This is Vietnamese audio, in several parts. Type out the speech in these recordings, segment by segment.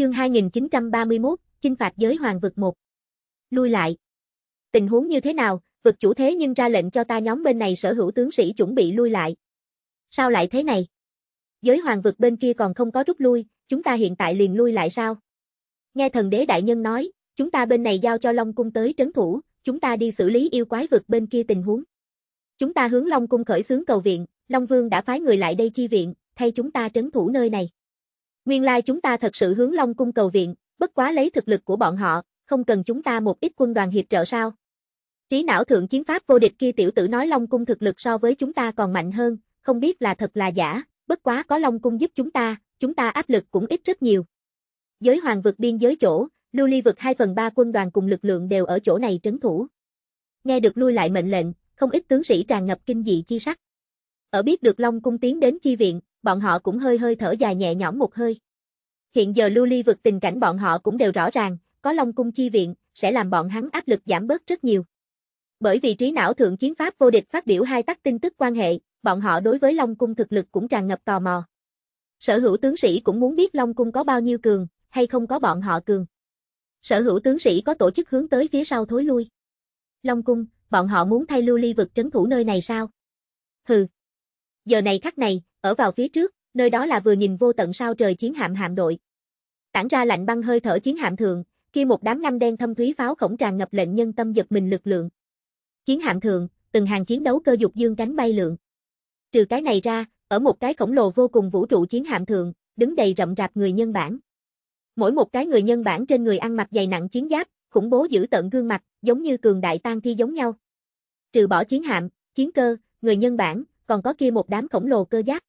Chương 2931, chinh phạt giới hoàng vực 1. Lui lại. Tình huống như thế nào, vực chủ thế nhưng ra lệnh cho ta nhóm bên này sở hữu tướng sĩ chuẩn bị lui lại. Sao lại thế này? Giới hoàng vực bên kia còn không có rút lui, chúng ta hiện tại liền lui lại sao? Nghe thần đế đại nhân nói, chúng ta bên này giao cho Long Cung tới trấn thủ, chúng ta đi xử lý yêu quái vực bên kia tình huống. Chúng ta hướng Long Cung khởi xướng cầu viện, Long Vương đã phái người lại đây chi viện, thay chúng ta trấn thủ nơi này. Nguyên lai chúng ta thật sự hướng Long cung cầu viện, bất quá lấy thực lực của bọn họ, không cần chúng ta một ít quân đoàn hiệp trợ sao? Trí não thượng chiến pháp vô địch kia tiểu tử nói Long cung thực lực so với chúng ta còn mạnh hơn, không biết là thật là giả, bất quá có Long cung giúp chúng ta, chúng ta áp lực cũng ít rất nhiều. Giới hoàng vực biên giới chỗ, lưu ly vực 2 phần 3 quân đoàn cùng lực lượng đều ở chỗ này trấn thủ. Nghe được lui lại mệnh lệnh, không ít tướng sĩ tràn ngập kinh dị chi sắc. Ở biết được Long cung tiến đến chi viện, bọn họ cũng hơi hơi thở dài nhẹ nhõm một hơi. Hiện giờ lưu ly vực tình cảnh bọn họ cũng đều rõ ràng, có Long Cung chi viện, sẽ làm bọn hắn áp lực giảm bớt rất nhiều. Bởi vì trí não thượng chiến pháp vô địch phát biểu hai tác tin tức quan hệ, bọn họ đối với Long Cung thực lực cũng tràn ngập tò mò. Sở hữu tướng sĩ cũng muốn biết Long Cung có bao nhiêu cường, hay không có bọn họ cường. Sở hữu tướng sĩ có tổ chức hướng tới phía sau thối lui. Long Cung, bọn họ muốn thay lưu ly vực trấn thủ nơi này sao? Hừ. Giờ này khắc này, ở vào phía trước, nơi đó là vừa nhìn vô tận sao trời chiến hạm hạm đội. Tản ra lạnh băng hơi thở chiến hạm thường, kia một đám ngăm đen thâm thúy pháo khổng tràn ngập lệnh nhân tâm giật mình lực lượng. Chiến hạm thường, từng hàng chiến đấu cơ dục dương cánh bay lượn. Trừ cái này ra, ở một cái khổng lồ vô cùng vũ trụ chiến hạm thường, đứng đầy rậm rạp người nhân bản. Mỗi một cái người nhân bản trên người ăn mặc dày nặng chiến giáp, khủng bố giữ tận gương mặt, giống như cường đại tan thi giống nhau. Trừ bỏ chiến hạm, chiến cơ, người nhân bản, còn có kia một đám khổng lồ cơ giáp.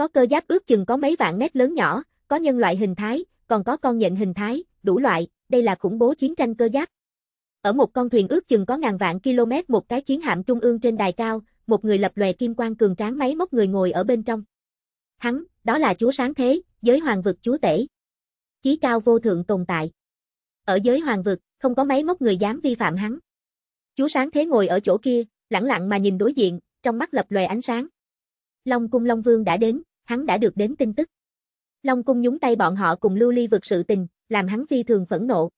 Có cơ giáp ước chừng có mấy vạn mét lớn nhỏ, có nhân loại hình thái, còn có con nhện hình thái, đủ loại, đây là khủng bố chiến tranh cơ giáp. Ở một con thuyền ước chừng có ngàn vạn km một cái chiến hạm trung ương trên đài cao, một người lập lòe kim quang cường tráng máy móc người ngồi ở bên trong. Hắn, đó là chúa sáng thế, giới hoàng vực chúa tể. Chí cao vô thượng tồn tại. Ở giới hoàng vực, không có máy móc người dám vi phạm hắn. Chúa sáng thế ngồi ở chỗ kia, lặng lặng mà nhìn đối diện, trong mắt lập lòe ánh sáng. Long cung Long Vương đã đến, hắn đã được đến tin tức. Long cung nhúng tay bọn họ cùng lưu ly vượt sự tình, làm hắn phi thường phẫn nộ.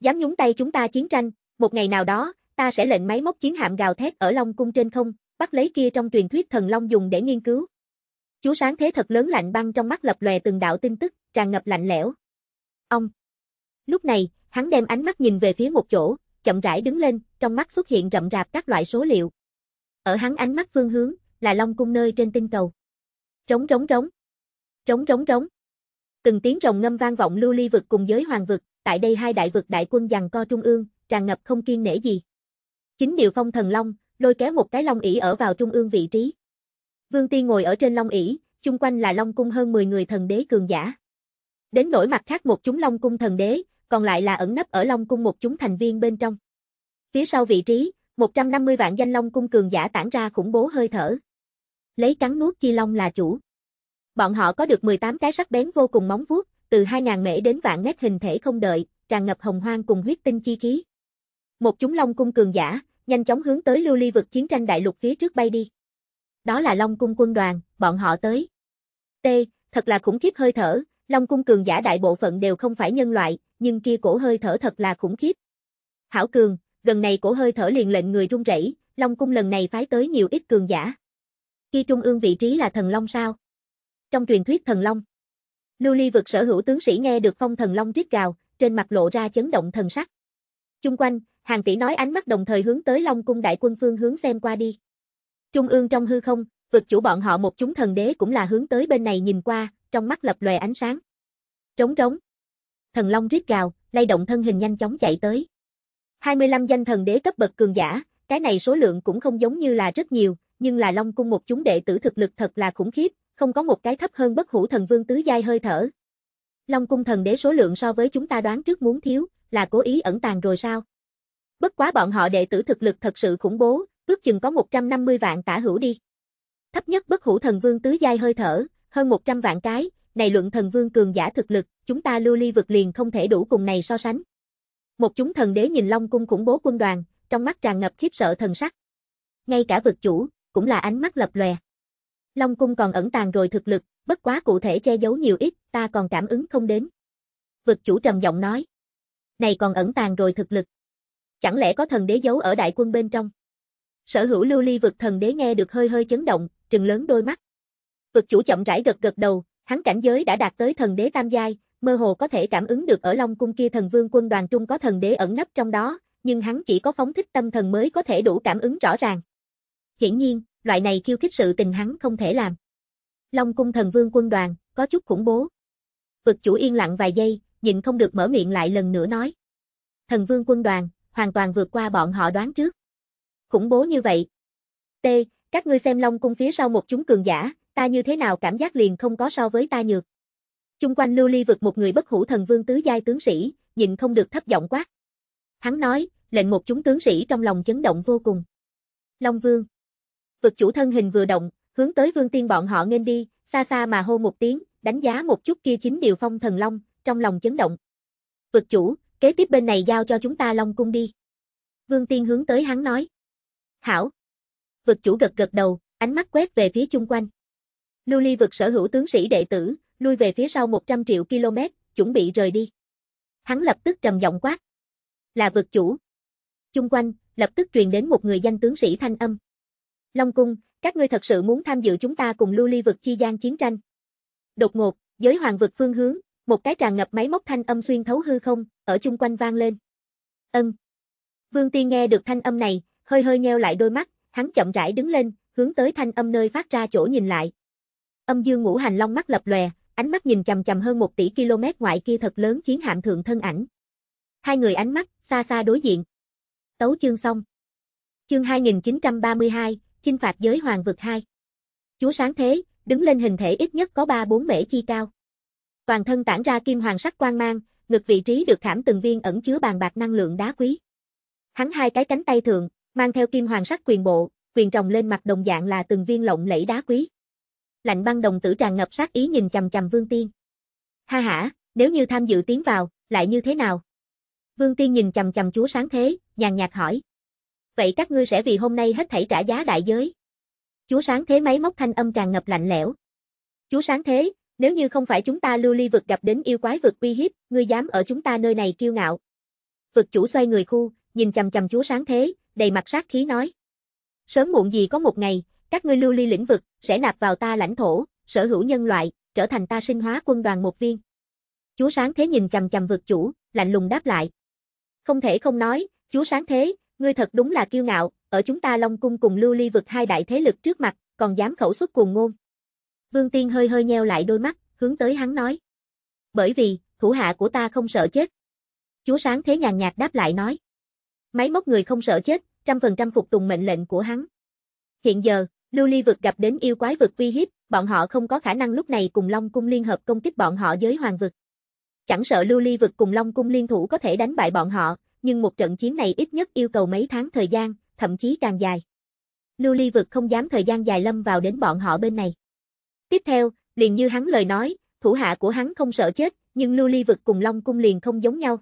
Dám nhúng tay chúng ta chiến tranh, một ngày nào đó, ta sẽ lệnh máy móc chiến hạm gào thét ở Long cung trên không, bắt lấy kia trong truyền thuyết thần long dùng để nghiên cứu. chú sáng thế thật lớn lạnh băng trong mắt lập lòe từng đạo tin tức, tràn ngập lạnh lẽo. Ông. Lúc này, hắn đem ánh mắt nhìn về phía một chỗ, chậm rãi đứng lên, trong mắt xuất hiện rậm rạp các loại số liệu. Ở hắn ánh mắt phương hướng, là Long cung nơi trên tinh cầu trống trống trống trống trống trống Từng tiếng rồng ngâm vang vọng lưu ly vực cùng giới hoàng vực, tại đây hai đại vực đại quân giằng co trung ương, tràn ngập không kiên nể gì. Chính điều phong thần long, lôi kéo một cái long ỷ ở vào trung ương vị trí. Vương ti ngồi ở trên long ỷ, chung quanh là long cung hơn 10 người thần đế cường giả. Đến nỗi mặt khác một chúng long cung thần đế, còn lại là ẩn nấp ở long cung một chúng thành viên bên trong. Phía sau vị trí, 150 vạn danh long cung cường giả tản ra khủng bố hơi thở lấy cắn nuốt chi long là chủ. Bọn họ có được 18 cái sắc bén vô cùng móng vuốt, từ 2.000 mễ đến vạn mét hình thể không đợi, tràn ngập hồng hoang cùng huyết tinh chi khí. Một chúng long cung cường giả, nhanh chóng hướng tới lưu ly vực chiến tranh đại lục phía trước bay đi. Đó là long cung quân đoàn, bọn họ tới. T, thật là khủng khiếp hơi thở, long cung cường giả đại bộ phận đều không phải nhân loại, nhưng kia cổ hơi thở thật là khủng khiếp. Hảo cường, gần này cổ hơi thở liền lệnh người run rẩy, long cung lần này phái tới nhiều ít cường giả. Khi trung ương vị trí là thần long sao? Trong truyền thuyết thần long. Lưu Ly vực sở hữu tướng sĩ nghe được phong thần long rít gào, trên mặt lộ ra chấn động thần sắc. Chung quanh, hàng tỷ nói ánh mắt đồng thời hướng tới Long cung đại quân phương hướng xem qua đi. Trung ương trong hư không, vực chủ bọn họ một chúng thần đế cũng là hướng tới bên này nhìn qua, trong mắt lập lòe ánh sáng. Trống trống. Thần Long rít gào, lay động thân hình nhanh chóng chạy tới. 25 danh thần đế cấp bậc cường giả, cái này số lượng cũng không giống như là rất nhiều, nhưng là Long cung một chúng đệ tử thực lực thật là khủng khiếp, không có một cái thấp hơn bất hủ thần vương tứ giai hơi thở. Long cung thần đế số lượng so với chúng ta đoán trước muốn thiếu, là cố ý ẩn tàng rồi sao? Bất quá bọn họ đệ tử thực lực thật sự khủng bố, ước chừng có 150 vạn tả hữu đi. Thấp nhất bất hủ thần vương tứ giai hơi thở, hơn 100 vạn cái, này luận thần vương cường giả thực lực, chúng ta lưu ly vực liền không thể đủ cùng này so sánh. Một chúng thần đế nhìn Long cung khủng bố quân đoàn, trong mắt tràn ngập khiếp sợ thần sắc. Ngay cả vực chủ, cũng là ánh mắt lập lòe. Long cung còn ẩn tàng rồi thực lực, bất quá cụ thể che giấu nhiều ít, ta còn cảm ứng không đến. Vực chủ trầm giọng nói. Này còn ẩn tàng rồi thực lực. Chẳng lẽ có thần đế giấu ở đại quân bên trong? Sở hữu lưu ly vực thần đế nghe được hơi hơi chấn động, trừng lớn đôi mắt. Vực chủ chậm rãi gật gật đầu, hắn cảnh giới đã đạt tới thần đế tam giai, mơ hồ có thể cảm ứng được ở Long cung kia thần vương quân đoàn trung có thần đế ẩn nấp trong đó, nhưng hắn chỉ có phóng thích tâm thần mới có thể đủ cảm ứng rõ ràng hiển nhiên, loại này khiêu khích sự tình hắn không thể làm. Long cung thần vương quân đoàn, có chút khủng bố. Vực chủ yên lặng vài giây, nhịn không được mở miệng lại lần nữa nói. Thần vương quân đoàn, hoàn toàn vượt qua bọn họ đoán trước. Khủng bố như vậy. T, các ngươi xem Long cung phía sau một chúng cường giả, ta như thế nào cảm giác liền không có so với ta nhược. Chung quanh lưu ly vực một người bất hủ thần vương tứ giai tướng sĩ, nhịn không được thấp giọng quát. Hắn nói, lệnh một chúng tướng sĩ trong lòng chấn động vô cùng. Long Vương vực chủ thân hình vừa động, hướng tới vương tiên bọn họ nên đi, xa xa mà hô một tiếng, đánh giá một chút kia chính điều phong thần long, trong lòng chấn động. Vực chủ, kế tiếp bên này giao cho chúng ta long cung đi. Vương tiên hướng tới hắn nói. Hảo. Vực chủ gật gật đầu, ánh mắt quét về phía chung quanh. Lưu ly vực sở hữu tướng sĩ đệ tử, lui về phía sau 100 triệu km, chuẩn bị rời đi. Hắn lập tức trầm giọng quát. Là vực chủ. Chung quanh, lập tức truyền đến một người danh tướng sĩ thanh âm. Long Cung, các ngươi thật sự muốn tham dự chúng ta cùng lưu ly vực chi gian chiến tranh. Đột ngột, giới hoàng vực phương hướng, một cái tràn ngập máy móc thanh âm xuyên thấu hư không, ở chung quanh vang lên. Ân. Vương Tiên nghe được thanh âm này, hơi hơi nheo lại đôi mắt, hắn chậm rãi đứng lên, hướng tới thanh âm nơi phát ra chỗ nhìn lại. Âm Dương Ngũ Hành Long mắt lập lòe, ánh mắt nhìn chằm chằm hơn một tỷ km ngoại kia thật lớn chiến hạm thượng thân ảnh. Hai người ánh mắt xa xa đối diện. Tấu chương xong. Chương 2932, chinh phạt giới hoàng vực 2. Chúa sáng thế, đứng lên hình thể ít nhất có 3-4 mễ chi cao. Toàn thân tản ra kim hoàng sắc quang mang, ngực vị trí được khảm từng viên ẩn chứa bàn bạc năng lượng đá quý. Hắn hai cái cánh tay thượng, mang theo kim hoàng sắc quyền bộ, quyền trồng lên mặt đồng dạng là từng viên lộng lẫy đá quý. Lạnh băng đồng tử tràn ngập sát ý nhìn chằm chằm Vương Tiên. Ha ha, nếu như tham dự tiến vào, lại như thế nào? Vương Tiên nhìn chằm chằm Chúa sáng thế, nhàn nhạt hỏi vậy các ngươi sẽ vì hôm nay hết thảy trả giá đại giới. Chúa sáng thế máy móc thanh âm tràn ngập lạnh lẽo. Chúa sáng thế, nếu như không phải chúng ta lưu ly vực gặp đến yêu quái vực uy hiếp, ngươi dám ở chúng ta nơi này kiêu ngạo. Vực chủ xoay người khu, nhìn chầm chầm chúa sáng thế, đầy mặt sát khí nói. Sớm muộn gì có một ngày, các ngươi lưu ly lĩnh vực, sẽ nạp vào ta lãnh thổ, sở hữu nhân loại, trở thành ta sinh hóa quân đoàn một viên. Chúa sáng thế nhìn chầm chầm vực chủ, lạnh lùng đáp lại. Không thể không nói, chúa sáng thế, Ngươi thật đúng là kiêu ngạo, ở chúng ta Long Cung cùng lưu ly vực hai đại thế lực trước mặt, còn dám khẩu xuất cuồng ngôn. Vương Tiên hơi hơi nheo lại đôi mắt, hướng tới hắn nói. Bởi vì, thủ hạ của ta không sợ chết. Chúa Sáng Thế nhàn nhạt đáp lại nói. Máy móc người không sợ chết, trăm phần trăm phục tùng mệnh lệnh của hắn. Hiện giờ, lưu ly vực gặp đến yêu quái vực uy hiếp, bọn họ không có khả năng lúc này cùng Long Cung liên hợp công kích bọn họ giới hoàng vực. Chẳng sợ lưu ly vực cùng Long Cung liên thủ có thể đánh bại bọn họ, nhưng một trận chiến này ít nhất yêu cầu mấy tháng thời gian, thậm chí càng dài. Lưu Ly vực không dám thời gian dài lâm vào đến bọn họ bên này. Tiếp theo, liền như hắn lời nói, thủ hạ của hắn không sợ chết, nhưng Lưu Ly vực cùng Long cung liền không giống nhau.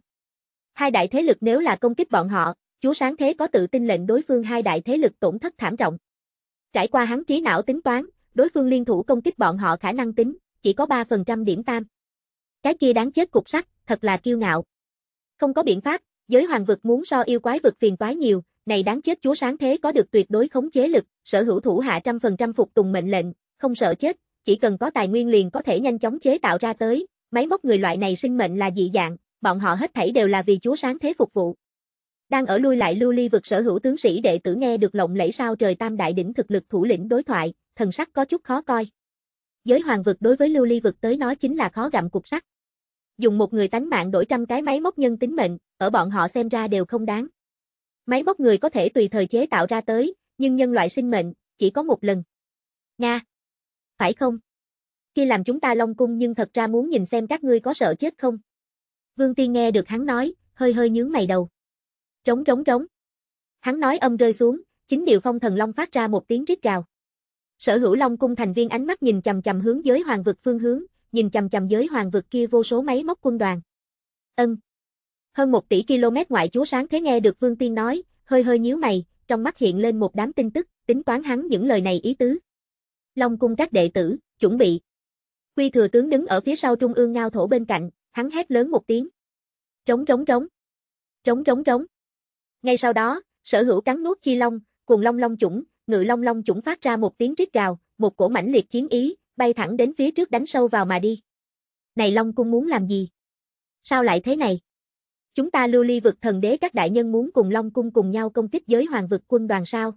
Hai đại thế lực nếu là công kích bọn họ, chúa sáng thế có tự tin lệnh đối phương hai đại thế lực tổn thất thảm trọng. Trải qua hắn trí não tính toán, đối phương liên thủ công kích bọn họ khả năng tính, chỉ có 3% điểm tam. Cái kia đáng chết cục sắt, thật là kiêu ngạo. Không có biện pháp, Giới hoàng vực muốn so yêu quái vực phiền toái nhiều, này đáng chết chúa sáng thế có được tuyệt đối khống chế lực, sở hữu thủ hạ trăm phần trăm phục tùng mệnh lệnh, không sợ chết, chỉ cần có tài nguyên liền có thể nhanh chóng chế tạo ra tới, máy móc người loại này sinh mệnh là dị dạng, bọn họ hết thảy đều là vì chúa sáng thế phục vụ. Đang ở lui lại lưu ly vực sở hữu tướng sĩ đệ tử nghe được lộng lẫy sao trời tam đại đỉnh thực lực thủ lĩnh đối thoại, thần sắc có chút khó coi. Giới hoàng vực đối với lưu ly vực tới nói chính là khó gặm cục sắt, dùng một người tánh mạng đổi trăm cái máy móc nhân tính mệnh, ở bọn họ xem ra đều không đáng. Máy móc người có thể tùy thời chế tạo ra tới, nhưng nhân loại sinh mệnh, chỉ có một lần. Nga! Phải không? Khi làm chúng ta long cung nhưng thật ra muốn nhìn xem các ngươi có sợ chết không? Vương Tiên nghe được hắn nói, hơi hơi nhướng mày đầu. Trống trống trống. Hắn nói âm rơi xuống, chính điều phong thần long phát ra một tiếng rít gào. Sở hữu long cung thành viên ánh mắt nhìn chầm chầm hướng giới hoàng vực phương hướng, nhìn chằm chằm giới hoàng vực kia vô số máy móc quân đoàn. Ân. Hơn một tỷ km ngoại chúa sáng thế nghe được Vương Tiên nói, hơi hơi nhíu mày, trong mắt hiện lên một đám tin tức, tính toán hắn những lời này ý tứ. Long cung các đệ tử, chuẩn bị. Quy thừa tướng đứng ở phía sau trung ương ngao thổ bên cạnh, hắn hét lớn một tiếng. Trống trống trống. Trống trống trống. Ngay sau đó, sở hữu cắn nuốt chi long, cuồng long long chủng, ngự long long chủng phát ra một tiếng rít gào, một cổ mãnh liệt chiến ý, bay thẳng đến phía trước đánh sâu vào mà đi. Này Long Cung muốn làm gì? Sao lại thế này? Chúng ta lưu ly vực thần đế các đại nhân muốn cùng Long Cung cùng nhau công kích giới hoàng vực quân đoàn sao?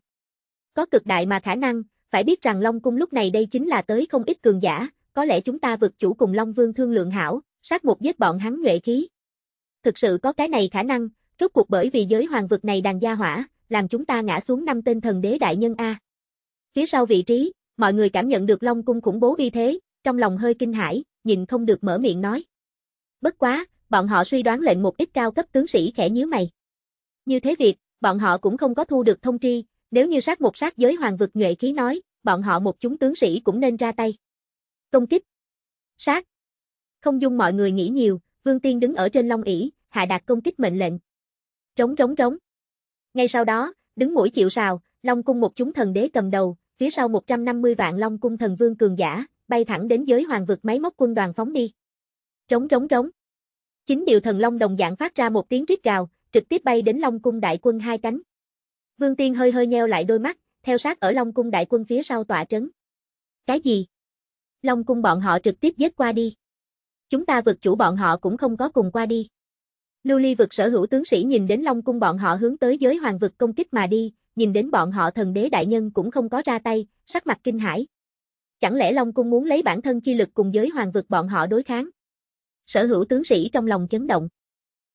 Có cực đại mà khả năng, phải biết rằng Long Cung lúc này đây chính là tới không ít cường giả, có lẽ chúng ta vực chủ cùng Long Vương thương lượng hảo, sát một giết bọn hắn nhuệ khí. Thực sự có cái này khả năng, rốt cuộc bởi vì giới hoàng vực này đàn gia hỏa, làm chúng ta ngã xuống năm tên thần đế đại nhân A. Phía sau vị trí, Mọi người cảm nhận được Long Cung khủng bố uy thế, trong lòng hơi kinh hãi, nhìn không được mở miệng nói. Bất quá, bọn họ suy đoán lệnh một ít cao cấp tướng sĩ khẽ nhíu mày. Như thế việc, bọn họ cũng không có thu được thông tri, nếu như sát một sát giới hoàng vực nhuệ khí nói, bọn họ một chúng tướng sĩ cũng nên ra tay. Công kích. Sát. Không dung mọi người nghĩ nhiều, Vương Tiên đứng ở trên long ỷ, hạ đạt công kích mệnh lệnh. Rống rống rống. Ngay sau đó, đứng mũi chịu sào, Long cung một chúng thần đế cầm đầu, phía sau 150 vạn Long cung thần vương cường giả, bay thẳng đến giới hoàng vực máy móc quân đoàn phóng đi. Trống trống trống. Chính điều thần long đồng dạng phát ra một tiếng rít gào, trực tiếp bay đến Long cung đại quân hai cánh. Vương Tiên hơi hơi nheo lại đôi mắt, theo sát ở Long cung đại quân phía sau tỏa trấn. Cái gì? Long cung bọn họ trực tiếp giết qua đi. Chúng ta vực chủ bọn họ cũng không có cùng qua đi. Lưu Ly vực sở hữu tướng sĩ nhìn đến Long cung bọn họ hướng tới giới hoàng vực công kích mà đi, nhìn đến bọn họ thần đế đại nhân cũng không có ra tay, sắc mặt kinh hãi. Chẳng lẽ Long Cung muốn lấy bản thân chi lực cùng giới hoàng vực bọn họ đối kháng? Sở hữu tướng sĩ trong lòng chấn động.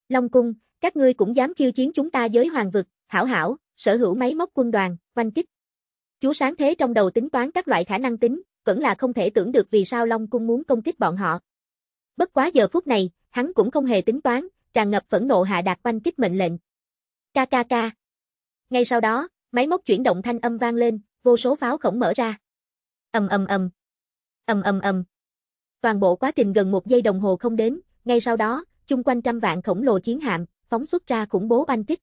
Long Cung, các ngươi cũng dám khiêu chiến chúng ta giới hoàng vực, hảo hảo, sở hữu máy móc quân đoàn, oanh kích. Chú sáng thế trong đầu tính toán các loại khả năng tính, vẫn là không thể tưởng được vì sao Long Cung muốn công kích bọn họ. Bất quá giờ phút này, hắn cũng không hề tính toán, tràn ngập phẫn nộ hạ đạt oanh kích mệnh lệnh. Ca ca ca, ngay sau đó, máy móc chuyển động thanh âm vang lên, vô số pháo khổng mở ra. Ầm ầm ầm. Ầm ầm ầm. Toàn bộ quá trình gần một giây đồng hồ không đến, ngay sau đó, chung quanh trăm vạn khổng lồ chiến hạm, phóng xuất ra khủng bố oanh kích.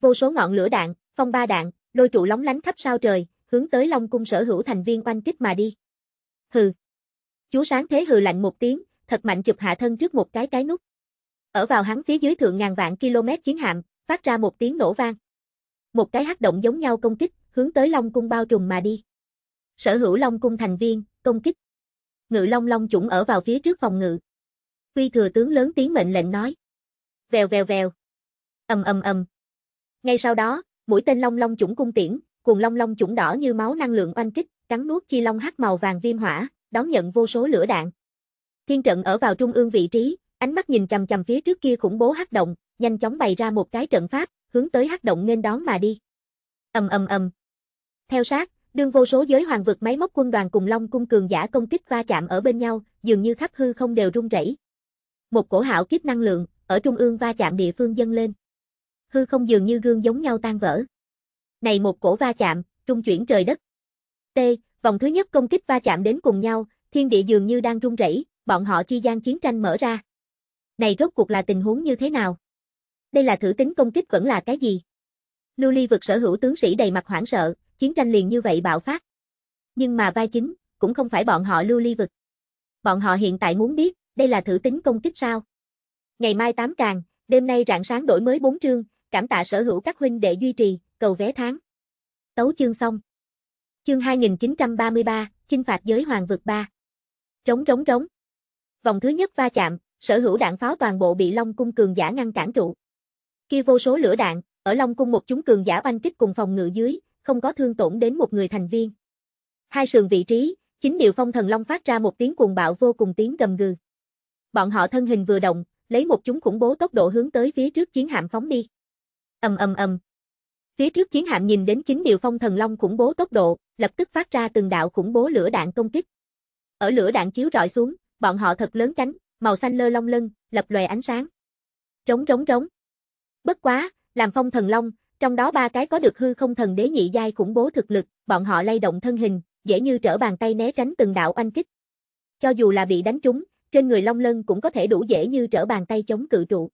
Vô số ngọn lửa đạn, phong ba đạn, đôi trụ lóng lánh khắp sao trời, hướng tới Long cung sở hữu thành viên oanh kích mà đi. Hừ. Chú sáng thế hừ lạnh một tiếng, thật mạnh chụp hạ thân trước một cái cái nút. Ở vào hắn phía dưới thượng ngàn vạn km chiến hạm, phát ra một tiếng nổ vang một cái hắc động giống nhau công kích, hướng tới Long cung bao trùm mà đi. Sở hữu Long cung thành viên, công kích. Ngự Long Long chủng ở vào phía trước phòng ngự. Quy thừa tướng lớn tiếng mệnh lệnh nói. Vèo vèo vèo. Ầm ầm ầm. Ngay sau đó, mũi tên Long Long chủng cung tiễn, cuồng Long Long chủng đỏ như máu năng lượng oanh kích, cắn nuốt chi long hắc màu vàng viêm hỏa, đón nhận vô số lửa đạn. Thiên trận ở vào trung ương vị trí, ánh mắt nhìn chằm chằm phía trước kia khủng bố hắc động, nhanh chóng bày ra một cái trận pháp, hướng tới hắc động nghênh đón mà đi. Ầm ầm ầm. Theo sát, đương vô số giới hoàng vực máy móc quân đoàn cùng Long cung cường giả công kích va chạm ở bên nhau, dường như khắp hư không đều rung rẩy. Một cổ hảo kiếp năng lượng ở trung ương va chạm địa phương dâng lên. Hư không dường như gương giống nhau tan vỡ. Này một cổ va chạm, trung chuyển trời đất. T, vòng thứ nhất công kích va chạm đến cùng nhau, thiên địa dường như đang rung rẩy, bọn họ chi gian chiến tranh mở ra. Này rốt cuộc là tình huống như thế nào? đây là thử tính công kích vẫn là cái gì? Lưu Ly vực sở hữu tướng sĩ đầy mặt hoảng sợ, chiến tranh liền như vậy bạo phát. Nhưng mà vai chính, cũng không phải bọn họ Lưu Ly vực. Bọn họ hiện tại muốn biết, đây là thử tính công kích sao? Ngày mai tám càng, đêm nay rạng sáng đổi mới bốn trương cảm tạ sở hữu các huynh đệ duy trì, cầu vé tháng. Tấu chương xong. Chương 2933, chinh phạt giới hoàng vực 3. trống trống trống Vòng thứ nhất va chạm, sở hữu đạn pháo toàn bộ bị Long cung cường giả ngăn cản trụ. Kia vô số lửa đạn, ở Long cung một chúng cường giả oanh kích cùng phòng ngự dưới, không có thương tổn đến một người thành viên. Hai sườn vị trí, chính điều phong thần long phát ra một tiếng cuồng bạo vô cùng tiếng gầm gừ. Bọn họ thân hình vừa động, lấy một chúng khủng bố tốc độ hướng tới phía trước chiến hạm phóng đi. Ầm ầm ầm. Phía trước chiến hạm nhìn đến chính điều phong thần long khủng bố tốc độ, lập tức phát ra từng đạo khủng bố lửa đạn công kích. Ở lửa đạn chiếu rọi xuống, bọn họ thật lớn cánh, màu xanh lơ long lân, lập lòe ánh sáng. Rống rống rống. Bất quá, làm phong thần long, trong đó ba cái có được hư không thần đế nhị giai khủng bố thực lực, bọn họ lay động thân hình, dễ như trở bàn tay né tránh từng đạo oanh kích. Cho dù là bị đánh trúng, trên người Long Lân cũng có thể đủ dễ như trở bàn tay chống cự trụ.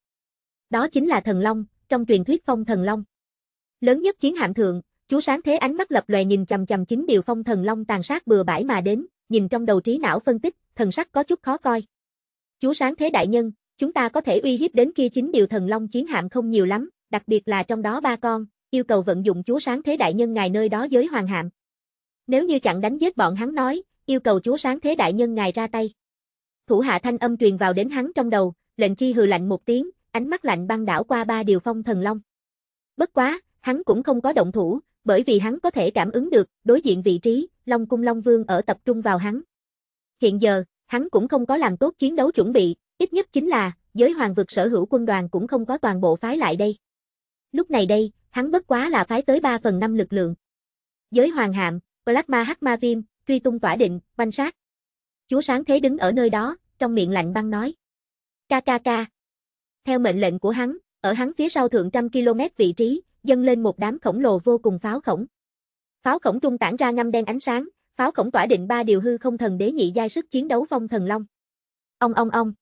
Đó chính là thần long, trong truyền thuyết phong thần long. Lớn nhất chiến hạm thượng, chú sáng thế ánh mắt lập lòe nhìn chằm chằm chính điều phong thần long tàn sát bừa bãi mà đến, nhìn trong đầu trí não phân tích, thần sắc có chút khó coi. chú sáng thế đại nhân, Chúng ta có thể uy hiếp đến kia chính điều thần long chiến hạm không nhiều lắm, đặc biệt là trong đó ba con, yêu cầu vận dụng chúa sáng thế đại nhân ngài nơi đó giới hoàng hạm. Nếu như chặn đánh giết bọn hắn nói, yêu cầu chúa sáng thế đại nhân ngài ra tay. Thủ hạ thanh âm truyền vào đến hắn trong đầu, lệnh chi hừ lạnh một tiếng, ánh mắt lạnh băng đảo qua ba điều phong thần long. Bất quá, hắn cũng không có động thủ, bởi vì hắn có thể cảm ứng được, đối diện vị trí, Long cung Long Vương ở tập trung vào hắn. Hiện giờ, hắn cũng không có làm tốt chiến đấu chuẩn bị, Ít nhất chính là, giới hoàng vực sở hữu quân đoàn cũng không có toàn bộ phái lại đây. Lúc này đây, hắn bất quá là phái tới 3 phần 5 lực lượng. Giới hoàng hạm, Plasma Hắc Ma Viêm, truy tung tỏa định, banh sát. Chúa sáng thế đứng ở nơi đó, trong miệng lạnh băng nói. KKK. Theo mệnh lệnh của hắn, ở hắn phía sau thượng trăm km vị trí, dâng lên một đám khổng lồ vô cùng pháo khổng. Pháo khổng trung tản ra ngăm đen ánh sáng, pháo khổng tỏa định ba điều hư không thần đế nhị giai sức chiến đấu phong thần long. Ông ông ông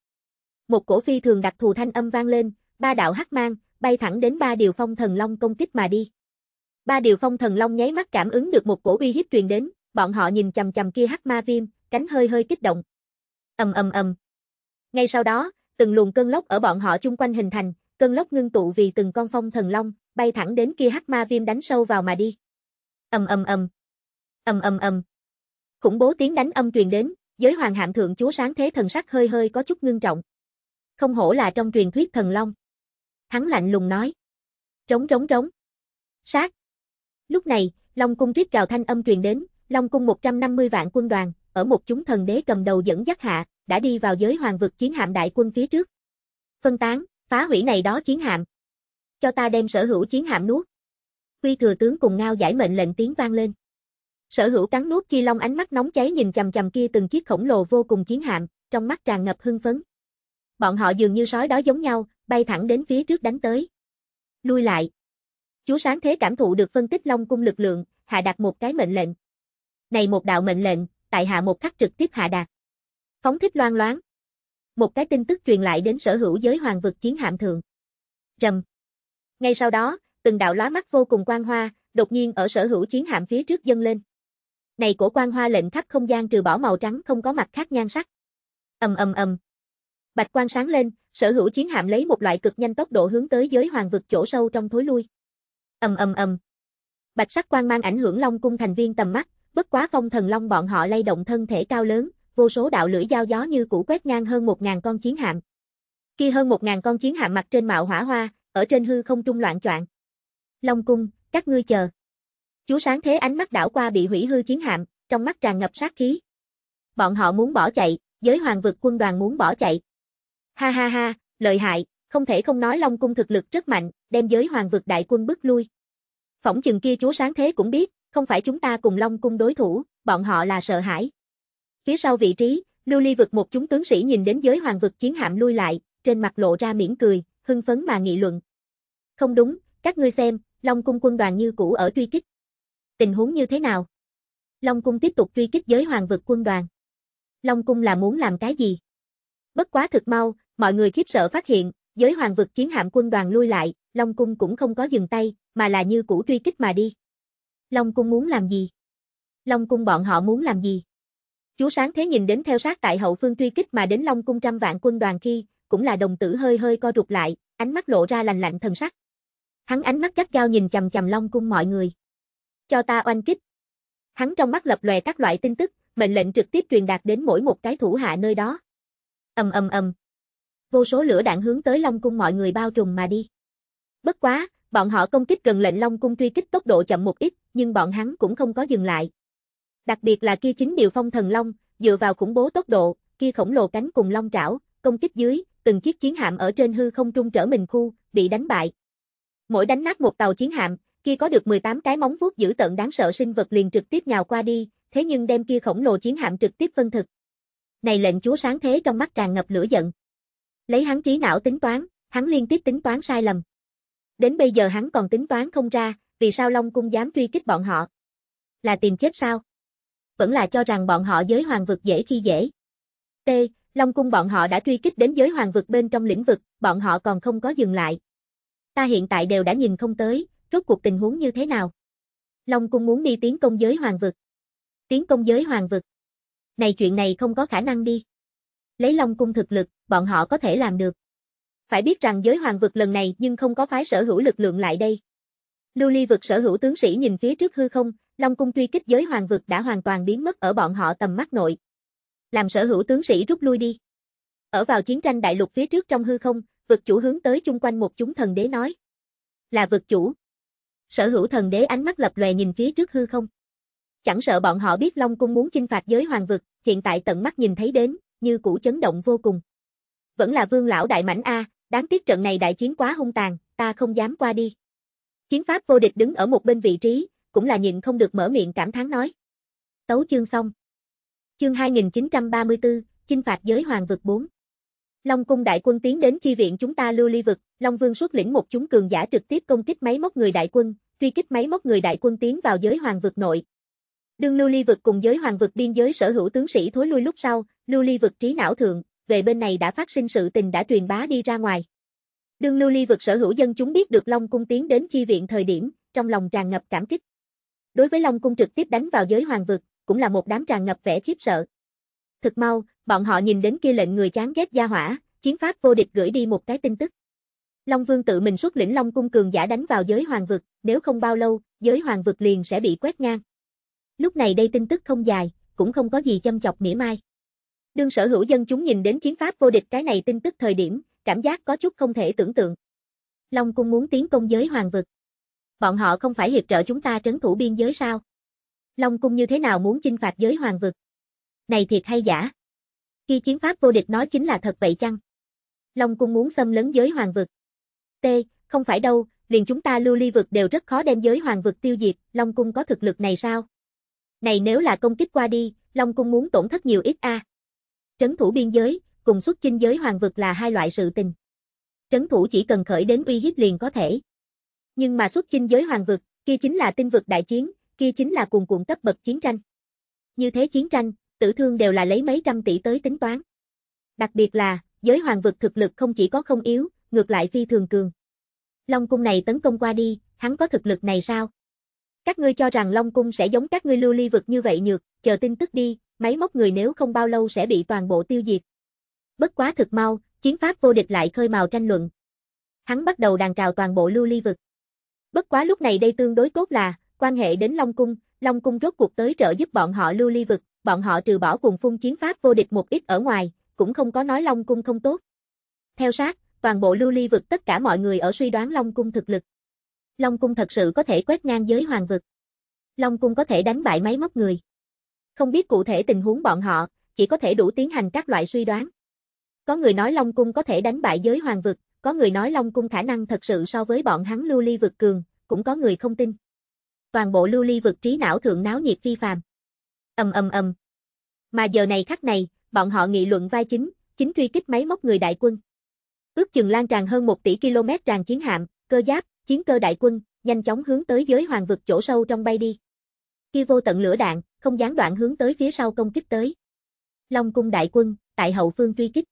một cổ phi thường đặc thù thanh âm vang lên, ba đạo hắc mang, bay thẳng đến ba điều phong thần long công kích mà đi. Ba điều phong thần long nháy mắt cảm ứng được một cổ uy hiếp truyền đến, bọn họ nhìn chầm chầm kia hắc ma viêm, cánh hơi hơi kích động. Ầm ầm ầm. Ngay sau đó, từng luồng cơn lốc ở bọn họ chung quanh hình thành, cơn lốc ngưng tụ vì từng con phong thần long, bay thẳng đến kia hắc ma viêm đánh sâu vào mà đi. Ầm ầm ầm. Ầm ầm ầm. Khủng bố tiếng đánh âm truyền đến, giới hoàng hạm thượng chúa sáng thế thần sắc hơi hơi có chút ngưng trọng không hổ là trong truyền thuyết thần long. Hắn lạnh lùng nói. Rống rống rống. Sát. Lúc này, Long cung rít gào thanh âm truyền đến, Long cung 150 vạn quân đoàn, ở một chúng thần đế cầm đầu dẫn dắt hạ, đã đi vào giới hoàng vực chiến hạm đại quân phía trước. Phân tán, phá hủy này đó chiến hạm. Cho ta đem sở hữu chiến hạm nuốt. Quy thừa tướng cùng ngao giải mệnh lệnh tiếng vang lên. Sở hữu cắn nuốt chi long ánh mắt nóng cháy nhìn chằm chằm kia từng chiếc khổng lồ vô cùng chiến hạm, trong mắt tràn ngập hưng phấn bọn họ dường như sói đói giống nhau, bay thẳng đến phía trước đánh tới. Lui lại. chú sáng thế cảm thụ được phân tích Long cung lực lượng, hạ đặt một cái mệnh lệnh. Này một đạo mệnh lệnh, tại hạ một khắc trực tiếp hạ đạt. Phóng thích loan loáng. Một cái tin tức truyền lại đến sở hữu giới hoàng vực chiến hạm thượng. Rầm. Ngay sau đó, từng đạo lóa mắt vô cùng quang hoa, đột nhiên ở sở hữu chiến hạm phía trước dâng lên. Này cổ quang hoa lệnh khắp không gian trừ bỏ màu trắng không có mặt khác nhan sắc. Ầm ầm ầm. Bạch quan sáng lên, sở hữu chiến hạm lấy một loại cực nhanh tốc độ hướng tới giới hoàng vực chỗ sâu trong thối lui. Ầm ầm ầm. Bạch sắc quan mang ảnh hưởng Long cung thành viên tầm mắt, bất quá phong thần long bọn họ lay động thân thể cao lớn, vô số đạo lưỡi dao gió như củ quét ngang hơn một ngàn con chiến hạm. kia hơn một ngàn con chiến hạm mặt trên mạo hỏa hoa, ở trên hư không trung loạn choạng. Long cung, các ngươi chờ. chú sáng thế ánh mắt đảo qua bị hủy hư chiến hạm, trong mắt tràn ngập sát khí. Bọn họ muốn bỏ chạy, giới hoàng vực quân đoàn muốn bỏ chạy. Ha ha ha, lợi hại, không thể không nói Long cung thực lực rất mạnh, đem giới hoàng vực đại quân bức lui. Phỏng chừng kia chúa sáng thế cũng biết, không phải chúng ta cùng Long cung đối thủ, bọn họ là sợ hãi. Phía sau vị trí, Lưu Ly vực một chúng tướng sĩ nhìn đến giới hoàng vực chiến hạm lui lại, trên mặt lộ ra mỉm cười, hưng phấn mà nghị luận. Không đúng, các ngươi xem, Long cung quân đoàn như cũ ở truy kích. Tình huống như thế nào? Long cung tiếp tục truy kích giới hoàng vực quân đoàn. Long cung là muốn làm cái gì? Bất quá thực mau, Mọi người khiếp sợ phát hiện, giới hoàng vực chiến hạm quân đoàn lui lại, Long Cung cũng không có dừng tay, mà là như cũ truy kích mà đi. Long Cung muốn làm gì? Long Cung bọn họ muốn làm gì? chú Sáng Thế nhìn đến theo sát tại hậu phương truy kích mà đến Long Cung trăm vạn quân đoàn khi, cũng là đồng tử hơi hơi co rụt lại, ánh mắt lộ ra lành lạnh thần sắc. Hắn ánh mắt gắt gao nhìn chằm chằm Long Cung mọi người. Cho ta oanh kích. Hắn trong mắt lập lòe các loại tin tức, mệnh lệnh trực tiếp truyền đạt đến mỗi một cái thủ hạ nơi đó. Ầm ầm ầm, vô số lửa đạn hướng tới Long cung mọi người bao trùm mà đi. Bất quá, bọn họ công kích gần lệnh Long cung truy kích tốc độ chậm một ít, nhưng bọn hắn cũng không có dừng lại. Đặc biệt là kia chính điều phong thần long, dựa vào khủng bố tốc độ, kia khổng lồ cánh cùng long trảo, công kích dưới, từng chiếc chiến hạm ở trên hư không trung trở mình khu, bị đánh bại. Mỗi đánh nát một tàu chiến hạm, kia có được 18 cái móng vuốt dữ tận đáng sợ sinh vật liền trực tiếp nhào qua đi, thế nhưng đem kia khổng lồ chiến hạm trực tiếp phân thực. Này lệnh chúa sáng thế trong mắt tràn ngập lửa giận. Lấy hắn trí não tính toán, hắn liên tiếp tính toán sai lầm. Đến bây giờ hắn còn tính toán không ra, vì sao Long Cung dám truy kích bọn họ? Là tìm chết sao? Vẫn là cho rằng bọn họ giới hoàng vực dễ khi dễ. T. Long Cung bọn họ đã truy kích đến giới hoàng vực bên trong lĩnh vực, bọn họ còn không có dừng lại. Ta hiện tại đều đã nhìn không tới, rốt cuộc tình huống như thế nào? Long Cung muốn đi tiến công giới hoàng vực. Tiến công giới hoàng vực. Này chuyện này không có khả năng đi lấy Long cung thực lực, bọn họ có thể làm được. Phải biết rằng giới hoàng vực lần này nhưng không có phái sở hữu lực lượng lại đây. Lưu Ly vực sở hữu tướng sĩ nhìn phía trước hư không, Long cung truy kích giới hoàng vực đã hoàn toàn biến mất ở bọn họ tầm mắt nội. Làm sở hữu tướng sĩ rút lui đi. Ở vào chiến tranh đại lục phía trước trong hư không, vực chủ hướng tới chung quanh một chúng thần đế nói. Là vực chủ. Sở hữu thần đế ánh mắt lập lòe nhìn phía trước hư không. Chẳng sợ bọn họ biết Long cung muốn chinh phạt giới hoàng vực, hiện tại tận mắt nhìn thấy đến, như cũ chấn động vô cùng. Vẫn là vương lão đại mảnh A, đáng tiếc trận này đại chiến quá hung tàn, ta không dám qua đi. Chiến pháp vô địch đứng ở một bên vị trí, cũng là nhịn không được mở miệng cảm thán nói. Tấu chương xong. Chương 2934, chinh phạt giới hoàng vực 4. Long cung đại quân tiến đến chi viện chúng ta lưu ly vực, Long Vương xuất lĩnh một chúng cường giả trực tiếp công kích máy móc người đại quân, truy kích máy móc người đại quân tiến vào giới hoàng vực nội. Đường lưu ly vực cùng giới hoàng vực biên giới sở hữu tướng sĩ thối lui lúc sau, lưu ly vực trí não thượng, về bên này đã phát sinh sự tình đã truyền bá đi ra ngoài. Đương lưu ly vực sở hữu dân chúng biết được Long Cung tiến đến chi viện thời điểm, trong lòng tràn ngập cảm kích. Đối với Long Cung trực tiếp đánh vào giới hoàng vực, cũng là một đám tràn ngập vẻ khiếp sợ. Thực mau, bọn họ nhìn đến kia lệnh người chán ghét gia hỏa, chiến pháp vô địch gửi đi một cái tin tức. Long Vương tự mình xuất lĩnh Long Cung cường giả đánh vào giới hoàng vực, nếu không bao lâu, giới hoàng vực liền sẽ bị quét ngang. Lúc này đây tin tức không dài, cũng không có gì châm chọc mỉa mai. Đương sở hữu dân chúng nhìn đến chiến pháp vô địch cái này tin tức thời điểm, cảm giác có chút không thể tưởng tượng. Long cung muốn tiến công giới hoàng vực. Bọn họ không phải hiệp trợ chúng ta trấn thủ biên giới sao? Long cung như thế nào muốn chinh phạt giới hoàng vực? Này thiệt hay giả? Khi chiến pháp vô địch nói chính là thật vậy chăng? Long cung muốn xâm lấn giới hoàng vực. T, không phải đâu, liền chúng ta lưu ly vực đều rất khó đem giới hoàng vực tiêu diệt, Long cung có thực lực này sao? Này nếu là công kích qua đi, Long cung muốn tổn thất nhiều ít a. À? Trấn thủ biên giới, cùng xuất chinh giới hoàng vực là hai loại sự tình. Trấn thủ chỉ cần khởi đến uy hiếp liền có thể. Nhưng mà xuất chinh giới hoàng vực, kia chính là tinh vực đại chiến, kia chính là cuồng cuộn cấp bậc chiến tranh. Như thế chiến tranh, tử thương đều là lấy mấy trăm tỷ tới tính toán. Đặc biệt là, giới hoàng vực thực lực không chỉ có không yếu, ngược lại phi thường cường. Long cung này tấn công qua đi, hắn có thực lực này sao? Các ngươi cho rằng Long cung sẽ giống các ngươi lưu ly vực như vậy nhược, chờ tin tức đi, máy móc người nếu không bao lâu sẽ bị toàn bộ tiêu diệt. Bất quá thực mau, chiến pháp vô địch lại khơi mào tranh luận. Hắn bắt đầu đàn trào toàn bộ lưu ly vực. Bất quá lúc này đây tương đối tốt là, quan hệ đến Long Cung, Long Cung rốt cuộc tới trợ giúp bọn họ lưu ly vực, bọn họ trừ bỏ cùng phun chiến pháp vô địch một ít ở ngoài, cũng không có nói Long Cung không tốt. Theo sát, toàn bộ lưu ly vực tất cả mọi người ở suy đoán Long Cung thực lực. Long Cung thật sự có thể quét ngang giới hoàng vực. Long Cung có thể đánh bại máy móc người. Không biết cụ thể tình huống bọn họ, chỉ có thể đủ tiến hành các loại suy đoán. Có người nói Long Cung có thể đánh bại giới hoàng vực, có người nói Long Cung khả năng thật sự so với bọn hắn lưu ly vực cường, cũng có người không tin. Toàn bộ lưu ly vực trí não thượng náo nhiệt phi phàm. Ầm ầm ầm. Mà giờ này khắc này, bọn họ nghị luận vai chính, chính truy kích máy móc người đại quân. Ước chừng lan tràn hơn 1 tỷ km tràn chiến hạm, cơ giáp, chiến cơ đại quân, nhanh chóng hướng tới giới hoàng vực chỗ sâu trong bay đi. Khi vô tận lửa đạn, không gián đoạn hướng tới phía sau công kích tới. Long cung đại quân, tại hậu phương truy kích.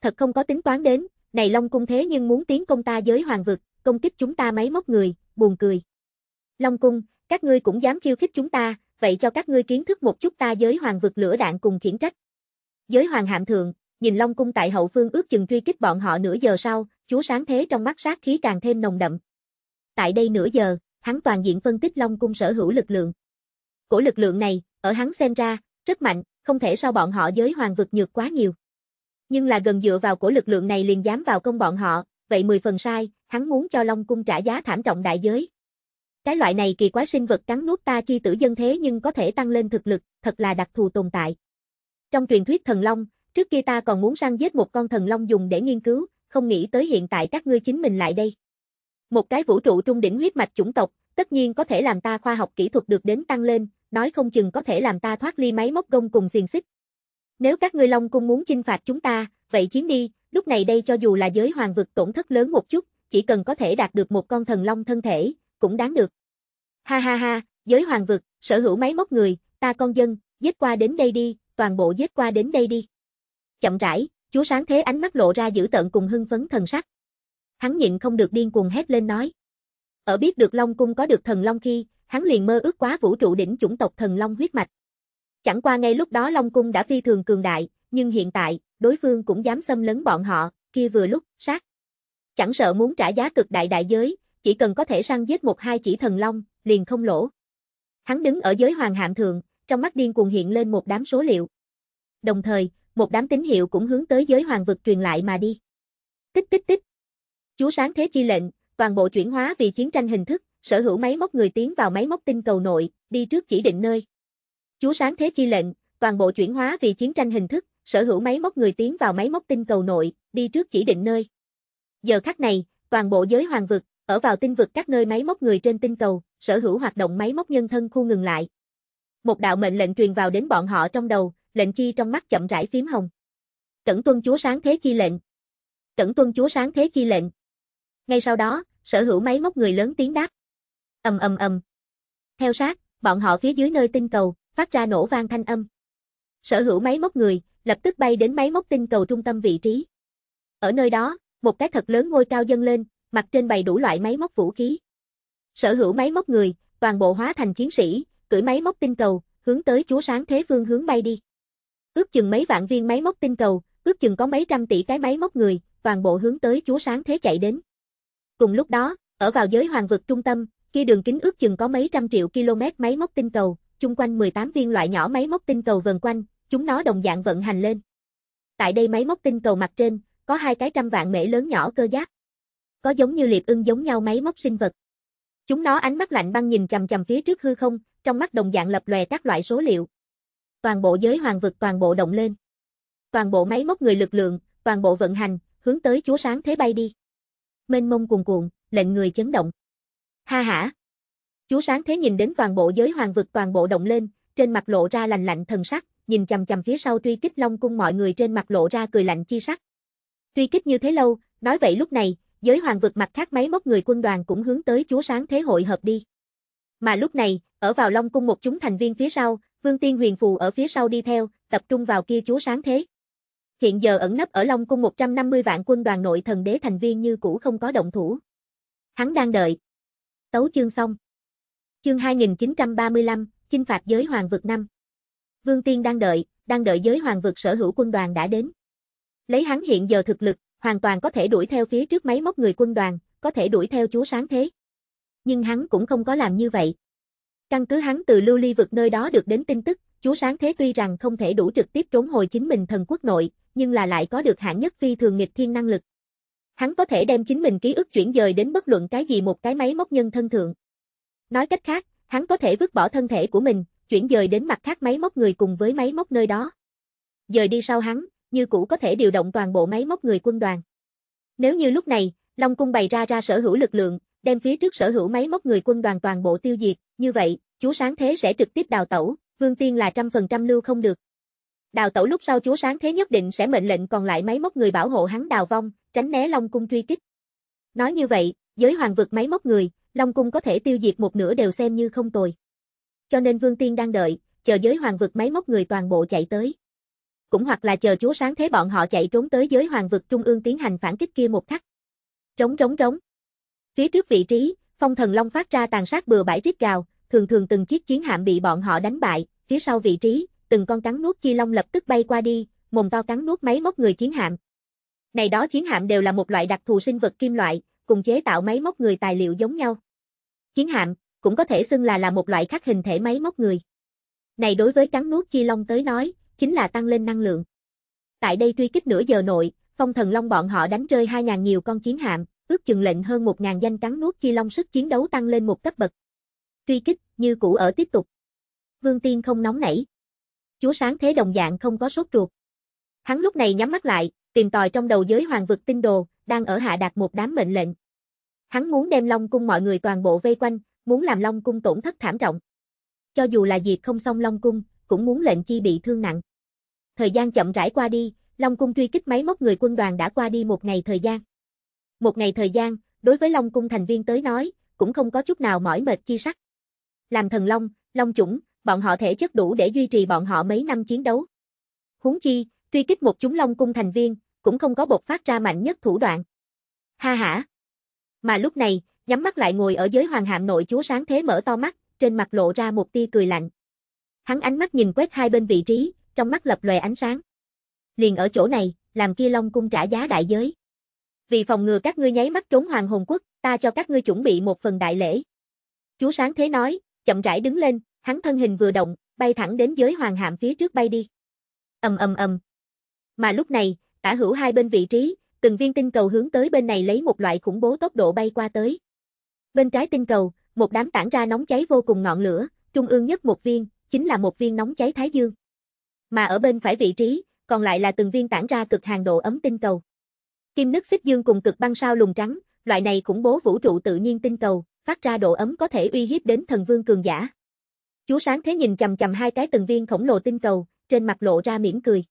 Thật không có tính toán đến, này Long cung thế nhưng muốn tiến công ta giới hoàng vực, công kích chúng ta mấy móc người, buồn cười. Long cung, các ngươi cũng dám khiêu khích chúng ta, vậy cho các ngươi kiến thức một chút ta giới hoàng vực lửa đạn cùng khiển trách. Giới hoàng hạm thượng, nhìn Long cung tại hậu phương ước chừng truy kích bọn họ nửa giờ sau, chúa sáng thế trong mắt sát khí càng thêm nồng đậm. Tại đây nửa giờ, hắn toàn diện phân tích Long cung sở hữu lực lượng. Cổ lực lượng này, ở hắn xem ra, rất mạnh, không thể so bọn họ giới hoàng vực nhược quá nhiều. Nhưng là gần dựa vào cổ lực lượng này liền dám vào công bọn họ, vậy mười phần sai, hắn muốn cho Long Cung trả giá thảm trọng đại giới. Cái loại này kỳ quá sinh vật cắn nuốt ta chi tử dân thế nhưng có thể tăng lên thực lực, thật là đặc thù tồn tại. Trong truyền thuyết thần long, trước kia ta còn muốn săn giết một con thần long dùng để nghiên cứu, không nghĩ tới hiện tại các ngươi chính mình lại đây. Một cái vũ trụ trung đỉnh huyết mạch chủng tộc, tất nhiên có thể làm ta khoa học kỹ thuật được đến tăng lên, nói không chừng có thể làm ta thoát ly máy móc gông cùng xiềng xích. Nếu các ngươi Long cung muốn chinh phạt chúng ta, vậy chiến đi, lúc này đây cho dù là giới hoàng vực tổn thất lớn một chút, chỉ cần có thể đạt được một con thần long thân thể, cũng đáng được. Ha ha ha, giới hoàng vực, sở hữu máy móc người, ta con dân, giết qua đến đây đi, toàn bộ giết qua đến đây đi. Chậm rãi, chúa sáng thế ánh mắt lộ ra dữ tợn cùng hưng phấn thần sắc. Hắn nhịn không được điên cuồng hét lên nói. Ở biết được Long Cung có được thần Long khi, hắn liền mơ ước quá vũ trụ đỉnh chủng tộc thần Long huyết mạch. Chẳng qua ngay lúc đó Long Cung đã phi thường cường đại, nhưng hiện tại, đối phương cũng dám xâm lấn bọn họ, kia vừa lúc, sát. Chẳng sợ muốn trả giá cực đại đại giới, chỉ cần có thể săn giết một hai chỉ thần Long, liền không lỗ. Hắn đứng ở giới hoàng hạm thường, trong mắt điên cuồng hiện lên một đám số liệu. Đồng thời, một đám tín hiệu cũng hướng tới giới hoàng vực truyền lại mà đi. Tích tích tích. Chúa sáng thế chi lệnh, toàn bộ chuyển hóa vì chiến tranh hình thức, sở hữu máy móc người tiến vào máy móc tinh cầu nội, đi trước chỉ định nơi. Chúa sáng thế chi lệnh, toàn bộ chuyển hóa vì chiến tranh hình thức, sở hữu máy móc người tiến vào máy móc tinh cầu nội, đi trước chỉ định nơi. Giờ khắc này, toàn bộ giới hoàng vực, ở vào tinh vực các nơi máy móc người trên tinh cầu, sở hữu hoạt động máy móc nhân thân khu ngừng lại. Một đạo mệnh lệnh truyền vào đến bọn họ trong đầu, lệnh chi trong mắt chậm rãi phím hồng. Cẩn tuân chúa sáng thế chi lệnh. Cẩn tuân chúa sáng thế chi lệnh. Ngay sau đó, sở hữu máy móc người lớn tiếng đáp. ầm ầm ầm. Theo sát, bọn họ phía dưới nơi tinh cầu, phát ra nổ vang thanh âm. Sở hữu máy móc người, lập tức bay đến máy móc tinh cầu trung tâm vị trí. Ở nơi đó, một cái thật lớn ngôi cao dâng lên, mặt trên bày đủ loại máy móc vũ khí. Sở hữu máy móc người, toàn bộ hóa thành chiến sĩ, cưỡi máy móc tinh cầu, hướng tới chúa sáng thế phương hướng bay đi. Ước chừng mấy vạn viên máy móc tinh cầu, ước chừng có mấy trăm tỷ cái máy móc người, toàn bộ hướng tới chúa sáng thế chạy đến. Cùng lúc đó, ở vào giới hoàng vực trung tâm, kia đường kính ước chừng có mấy trăm triệu km máy móc tinh cầu, chung quanh 18 viên loại nhỏ máy móc tinh cầu vần quanh, chúng nó đồng dạng vận hành lên. Tại đây máy móc tinh cầu mặt trên, có hai cái trăm vạn mễ lớn nhỏ cơ giáp. Có giống như liệp ưng giống nhau máy móc sinh vật. Chúng nó ánh mắt lạnh băng nhìn chằm chằm phía trước hư không, trong mắt đồng dạng lập lòe các loại số liệu. Toàn bộ giới hoàng vực toàn bộ động lên. Toàn bộ máy móc người lực lượng, toàn bộ vận hành, hướng tới chúa sáng thế bay đi mênh mông cuồn cuộn, lệnh người chấn động. Ha hả! Chúa sáng thế nhìn đến toàn bộ giới hoàng vực toàn bộ động lên, trên mặt lộ ra lành lạnh thần sắc, nhìn chầm chầm phía sau truy kích Long cung mọi người trên mặt lộ ra cười lạnh chi sắc. Truy kích như thế lâu, nói vậy lúc này, giới hoàng vực mặt khác mấy mốc người quân đoàn cũng hướng tới Chúa sáng thế hội hợp đi. Mà lúc này, ở vào Long cung một chúng thành viên phía sau, Vương Tiên Huyền Phù ở phía sau đi theo, tập trung vào kia Chúa sáng thế hiện giờ ẩn nấp ở Long Cung 150 vạn quân đoàn nội thần đế thành viên như cũ không có động thủ. Hắn đang đợi. Tấu chương xong. Chương 2935, chinh phạt giới hoàng vực năm. Vương Tiên đang đợi, đang đợi giới hoàng vực sở hữu quân đoàn đã đến. Lấy hắn hiện giờ thực lực, hoàn toàn có thể đuổi theo phía trước máy móc người quân đoàn, có thể đuổi theo chúa sáng thế. Nhưng hắn cũng không có làm như vậy. Căn cứ hắn từ lưu ly vực nơi đó được đến tin tức, chúa sáng thế tuy rằng không thể đủ trực tiếp trốn hồi chính mình thần quốc nội, nhưng là lại có được hạng nhất phi thường nghịch thiên năng lực. Hắn có thể đem chính mình ký ức chuyển dời đến bất luận cái gì một cái máy móc nhân thân thượng. Nói cách khác, hắn có thể vứt bỏ thân thể của mình, chuyển dời đến mặt khác máy móc người cùng với máy móc nơi đó. Dời đi sau hắn, như cũ có thể điều động toàn bộ máy móc người quân đoàn. Nếu như lúc này, Long cung bày ra ra sở hữu lực lượng, đem phía trước sở hữu máy móc người quân đoàn toàn bộ tiêu diệt, như vậy, chú sáng thế sẽ trực tiếp đào tẩu, Vương Tiên là trăm phần trăm lưu không được. Đào tẩu lúc sau chúa sáng thế nhất định sẽ mệnh lệnh còn lại máy móc người bảo hộ hắn đào vong, tránh né Long Cung truy kích. Nói như vậy, giới hoàng vực máy móc người, Long Cung có thể tiêu diệt một nửa đều xem như không tồi. Cho nên Vương Tiên đang đợi, chờ giới hoàng vực máy móc người toàn bộ chạy tới. Cũng hoặc là chờ chúa sáng thế bọn họ chạy trốn tới giới hoàng vực trung ương tiến hành phản kích kia một khắc. Trống trống trống. Phía trước vị trí, phong thần long phát ra tàn sát bừa bãi rít gào, thường thường từng chiếc chiến hạm bị bọn họ đánh bại, phía sau vị trí, từng con cắn nuốt chi long lập tức bay qua đi, mồm to cắn nuốt máy móc người chiến hạm. Này đó chiến hạm đều là một loại đặc thù sinh vật kim loại, cùng chế tạo máy móc người tài liệu giống nhau. Chiến hạm cũng có thể xưng là là một loại khác hình thể máy móc người. Này đối với cắn nuốt chi long tới nói, chính là tăng lên năng lượng. Tại đây truy kích nửa giờ nội, phong thần long bọn họ đánh rơi 2.000 nhiều con chiến hạm, ước chừng lệnh hơn 1.000 danh cắn nuốt chi long sức chiến đấu tăng lên một cấp bậc. Truy kích, như cũ ở tiếp tục. Vương Tiên không nóng nảy chúa sáng thế đồng dạng không có sốt ruột. Hắn lúc này nhắm mắt lại, tìm tòi trong đầu giới hoàng vực tinh đồ, đang ở hạ đạt một đám mệnh lệnh. Hắn muốn đem Long cung mọi người toàn bộ vây quanh, muốn làm Long cung tổn thất thảm trọng. Cho dù là diệt không xong Long cung, cũng muốn lệnh chi bị thương nặng. Thời gian chậm rãi qua đi, Long cung truy kích máy móc người quân đoàn đã qua đi một ngày thời gian. Một ngày thời gian, đối với Long cung thành viên tới nói, cũng không có chút nào mỏi mệt chi sắc. Làm thần Long, Long chủng, bọn họ thể chất đủ để duy trì bọn họ mấy năm chiến đấu. Huống chi, truy kích một chúng Long cung thành viên, cũng không có bộc phát ra mạnh nhất thủ đoạn. Ha ha. Mà lúc này, nhắm mắt lại ngồi ở giới hoàng hạm nội chúa sáng thế mở to mắt, trên mặt lộ ra một tia cười lạnh. Hắn ánh mắt nhìn quét hai bên vị trí, trong mắt lập lòe ánh sáng. Liền ở chỗ này, làm kia Long cung trả giá đại giới. Vì phòng ngừa các ngươi nháy mắt trốn hoàng hồn quốc, ta cho các ngươi chuẩn bị một phần đại lễ. Chúa sáng thế nói, chậm rãi đứng lên, hắn thân hình vừa động, bay thẳng đến giới hoàng hạm phía trước bay đi. Ầm ầm ầm. Mà lúc này, tả hữu hai bên vị trí, từng viên tinh cầu hướng tới bên này lấy một loại khủng bố tốc độ bay qua tới. Bên trái tinh cầu, một đám tản ra nóng cháy vô cùng ngọn lửa, trung ương nhất một viên, chính là một viên nóng cháy thái dương. Mà ở bên phải vị trí, còn lại là từng viên tản ra cực hàng độ ấm tinh cầu. Kim nước xích dương cùng cực băng sao lùng trắng, loại này khủng bố vũ trụ tự nhiên tinh cầu, phát ra độ ấm có thể uy hiếp đến thần vương cường giả. Chú sáng thế nhìn chầm chầm hai cái từng viên khổng lồ tinh cầu, trên mặt lộ ra mỉm cười.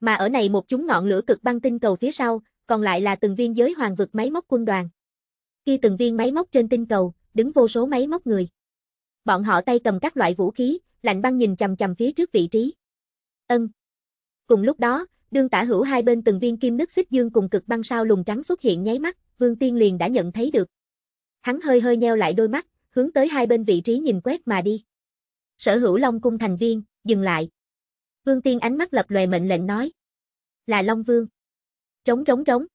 Mà ở này một chúng ngọn lửa cực băng tinh cầu phía sau, còn lại là từng viên giới hoàng vực máy móc quân đoàn. Khi từng viên máy móc trên tinh cầu, đứng vô số máy móc người. Bọn họ tay cầm các loại vũ khí, lạnh băng nhìn chầm chầm phía trước vị trí. Ân. Cùng lúc đó, đương tả hữu hai bên từng viên kim nứt xích dương cùng cực băng sao lùng trắng xuất hiện nháy mắt, Vương Tiên liền đã nhận thấy được. Hắn hơi hơi nheo lại đôi mắt, hướng tới hai bên vị trí nhìn quét mà đi. Sở hữu Long cung thành viên, dừng lại. Vương Tiên ánh mắt lập lòe mệnh lệnh nói. Là Long Vương. Trống, trống, trống.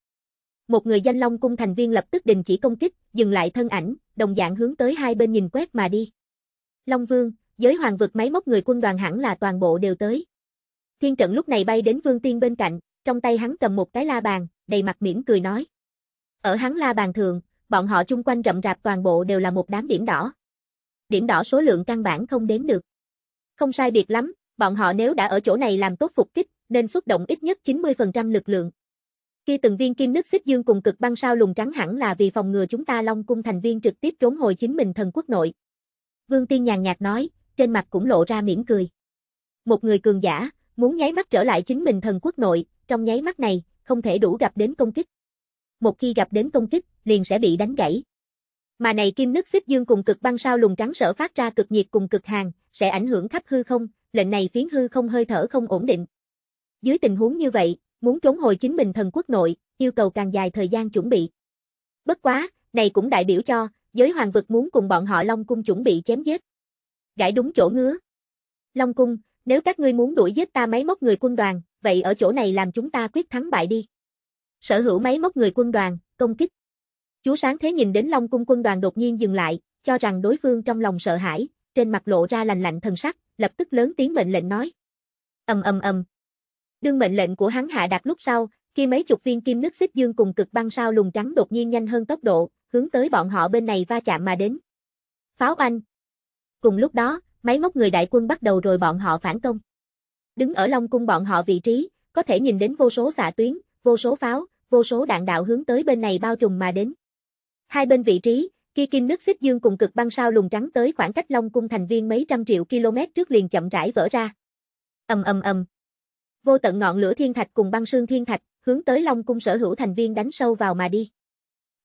Một người danh Long cung thành viên lập tức đình chỉ công kích, dừng lại thân ảnh, đồng dạng hướng tới hai bên nhìn quét mà đi. Long Vương, giới hoàng vực máy móc người quân đoàn hẳn là toàn bộ đều tới. Thiên trận lúc này bay đến Vương Tiên bên cạnh, trong tay hắn cầm một cái la bàn, đầy mặt mỉm cười nói. Ở hắn la bàn thường, bọn họ chung quanh rậm rạp toàn bộ đều là một đám điểm đỏ điểm đỏ số lượng căn bản không đếm được. Không sai biệt lắm, bọn họ nếu đã ở chỗ này làm tốt phục kích, nên xuất động ít nhất 90% lực lượng. Khi từng viên kim nước xích dương cùng cực băng sao lùng trắng hẳn là vì phòng ngừa chúng ta Long cung thành viên trực tiếp trốn hồi chính mình thần quốc nội. Vương Tiên nhàn nhạt nói, trên mặt cũng lộ ra mỉm cười. Một người cường giả, muốn nháy mắt trở lại chính mình thần quốc nội, trong nháy mắt này, không thể đủ gặp đến công kích. Một khi gặp đến công kích, liền sẽ bị đánh gãy. Mà này kim nứt xích dương cùng cực băng sao lùng trắng sở phát ra cực nhiệt cùng cực hàng, sẽ ảnh hưởng khắp hư không, lệnh này phiến hư không hơi thở không ổn định. Dưới tình huống như vậy, muốn trốn hồi chính mình thần quốc nội, yêu cầu càng dài thời gian chuẩn bị. Bất quá, này cũng đại biểu cho, giới hoàng vực muốn cùng bọn họ Long Cung chuẩn bị chém giết. Gãi đúng chỗ ngứa. Long Cung, nếu các ngươi muốn đuổi giết ta mấy móc người quân đoàn, vậy ở chỗ này làm chúng ta quyết thắng bại đi. Sở hữu mấy móc người quân đoàn, công kích. Chúa sáng thế nhìn đến Long cung quân đoàn đột nhiên dừng lại, cho rằng đối phương trong lòng sợ hãi, trên mặt lộ ra lành lạnh thần sắc, lập tức lớn tiếng mệnh lệnh nói. Ầm ầm ầm. Đương mệnh lệnh của hắn hạ đạt lúc sau, khi mấy chục viên kim nước xích dương cùng cực băng sao lùng trắng đột nhiên nhanh hơn tốc độ, hướng tới bọn họ bên này va chạm mà đến. Pháo anh. Cùng lúc đó, máy móc người đại quân bắt đầu rồi bọn họ phản công. Đứng ở Long cung bọn họ vị trí, có thể nhìn đến vô số xạ tuyến, vô số pháo, vô số đạn đạo hướng tới bên này bao trùm mà đến. Hai bên vị trí, kia kim nước xích dương cùng cực băng sao lùng trắng tới khoảng cách Long Cung thành viên mấy trăm triệu km trước liền chậm rãi vỡ ra. Ầm ầm ầm. Vô tận ngọn lửa thiên thạch cùng băng sương thiên thạch, hướng tới Long Cung sở hữu thành viên đánh sâu vào mà đi.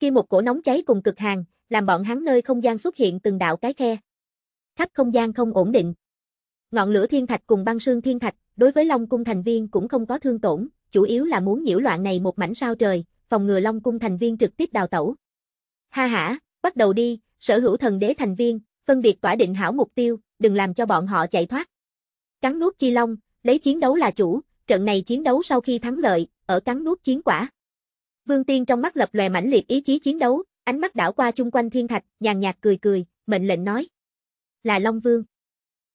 Kia một cổ nóng cháy cùng cực hàng, làm bọn hắn nơi không gian xuất hiện từng đạo cái khe. Khắp không gian không ổn định. Ngọn lửa thiên thạch cùng băng sương thiên thạch, đối với Long Cung thành viên cũng không có thương tổn, chủ yếu là muốn nhiễu loạn này một mảnh sao trời, phòng ngừa Long Cung thành viên trực tiếp đào tẩu. Ha ha, bắt đầu đi, sở hữu thần đế thành viên, phân biệt tỏa định hảo mục tiêu, đừng làm cho bọn họ chạy thoát. Cắn nuốt chi long, lấy chiến đấu là chủ, trận này chiến đấu sau khi thắng lợi, ở cắn nuốt chiến quả. Vương Tiên trong mắt lập lòe mãnh liệt ý chí chiến đấu, ánh mắt đảo qua chung quanh thiên thạch, nhàn nhạt cười cười, mệnh lệnh nói: "Là Long Vương."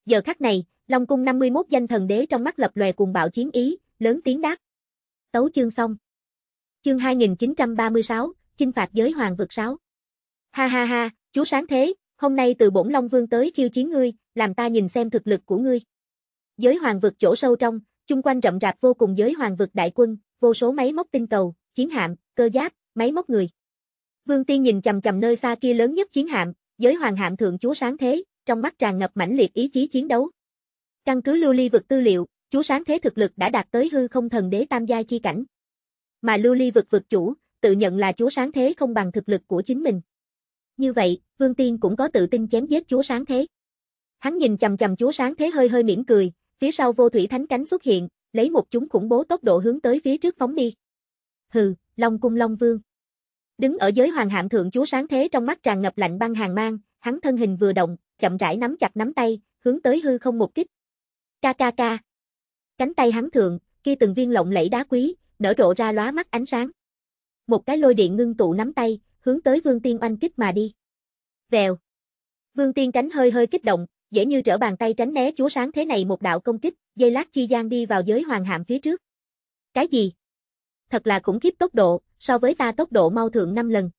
Giờ khắc này, Long cung 51 danh thần đế trong mắt lập lòe cuồng bạo chiến ý, lớn tiếng đáp. Tấu chương xong. Chương 2936, chinh phạt giới hoàng vực 6. Ha ha ha, chú sáng thế, hôm nay từ bổn Long Vương tới khiêu chiến ngươi, làm ta nhìn xem thực lực của ngươi. Giới hoàng vực chỗ sâu trong, chung quanh rậm rạp vô cùng giới hoàng vực đại quân, vô số máy móc tinh cầu, chiến hạm, cơ giáp, máy móc người. Vương Tiên nhìn chầm chầm nơi xa kia lớn nhất chiến hạm, giới hoàng hạm thượng chúa sáng thế, trong mắt tràn ngập mãnh liệt ý chí chiến đấu. Căn cứ lưu ly vực tư liệu, chúa sáng thế thực lực đã đạt tới hư không thần đế tam giai chi cảnh. Mà lưu ly vực vực chủ, tự nhận là chúa sáng thế không bằng thực lực của chính mình. Như vậy, Vương Tiên cũng có tự tin chém giết chúa sáng thế. Hắn nhìn chầm chầm chúa sáng thế hơi hơi mỉm cười, phía sau vô thủy thánh cánh xuất hiện, lấy một chúng khủng bố tốc độ hướng tới phía trước phóng đi. Hừ, Long cung Long Vương. Đứng ở giới hoàng hạm thượng chúa sáng thế trong mắt tràn ngập lạnh băng hàng mang, hắn thân hình vừa động, chậm rãi nắm chặt nắm tay, hướng tới hư không một kích. Ca ca ca. Cánh tay hắn thượng, kia từng viên lộng lẫy đá quý, nở rộ ra lóa mắt ánh sáng. Một cái lôi điện ngưng tụ nắm tay, hướng tới Vương Tiên oanh kích mà đi. Vèo. Vương Tiên cánh hơi hơi kích động, dễ như trở bàn tay tránh né chúa sáng thế này một đạo công kích, dây lát chi gian đi vào giới hoàng hạm phía trước. Cái gì? Thật là khủng khiếp tốc độ, so với ta tốc độ mau thượng 5 lần.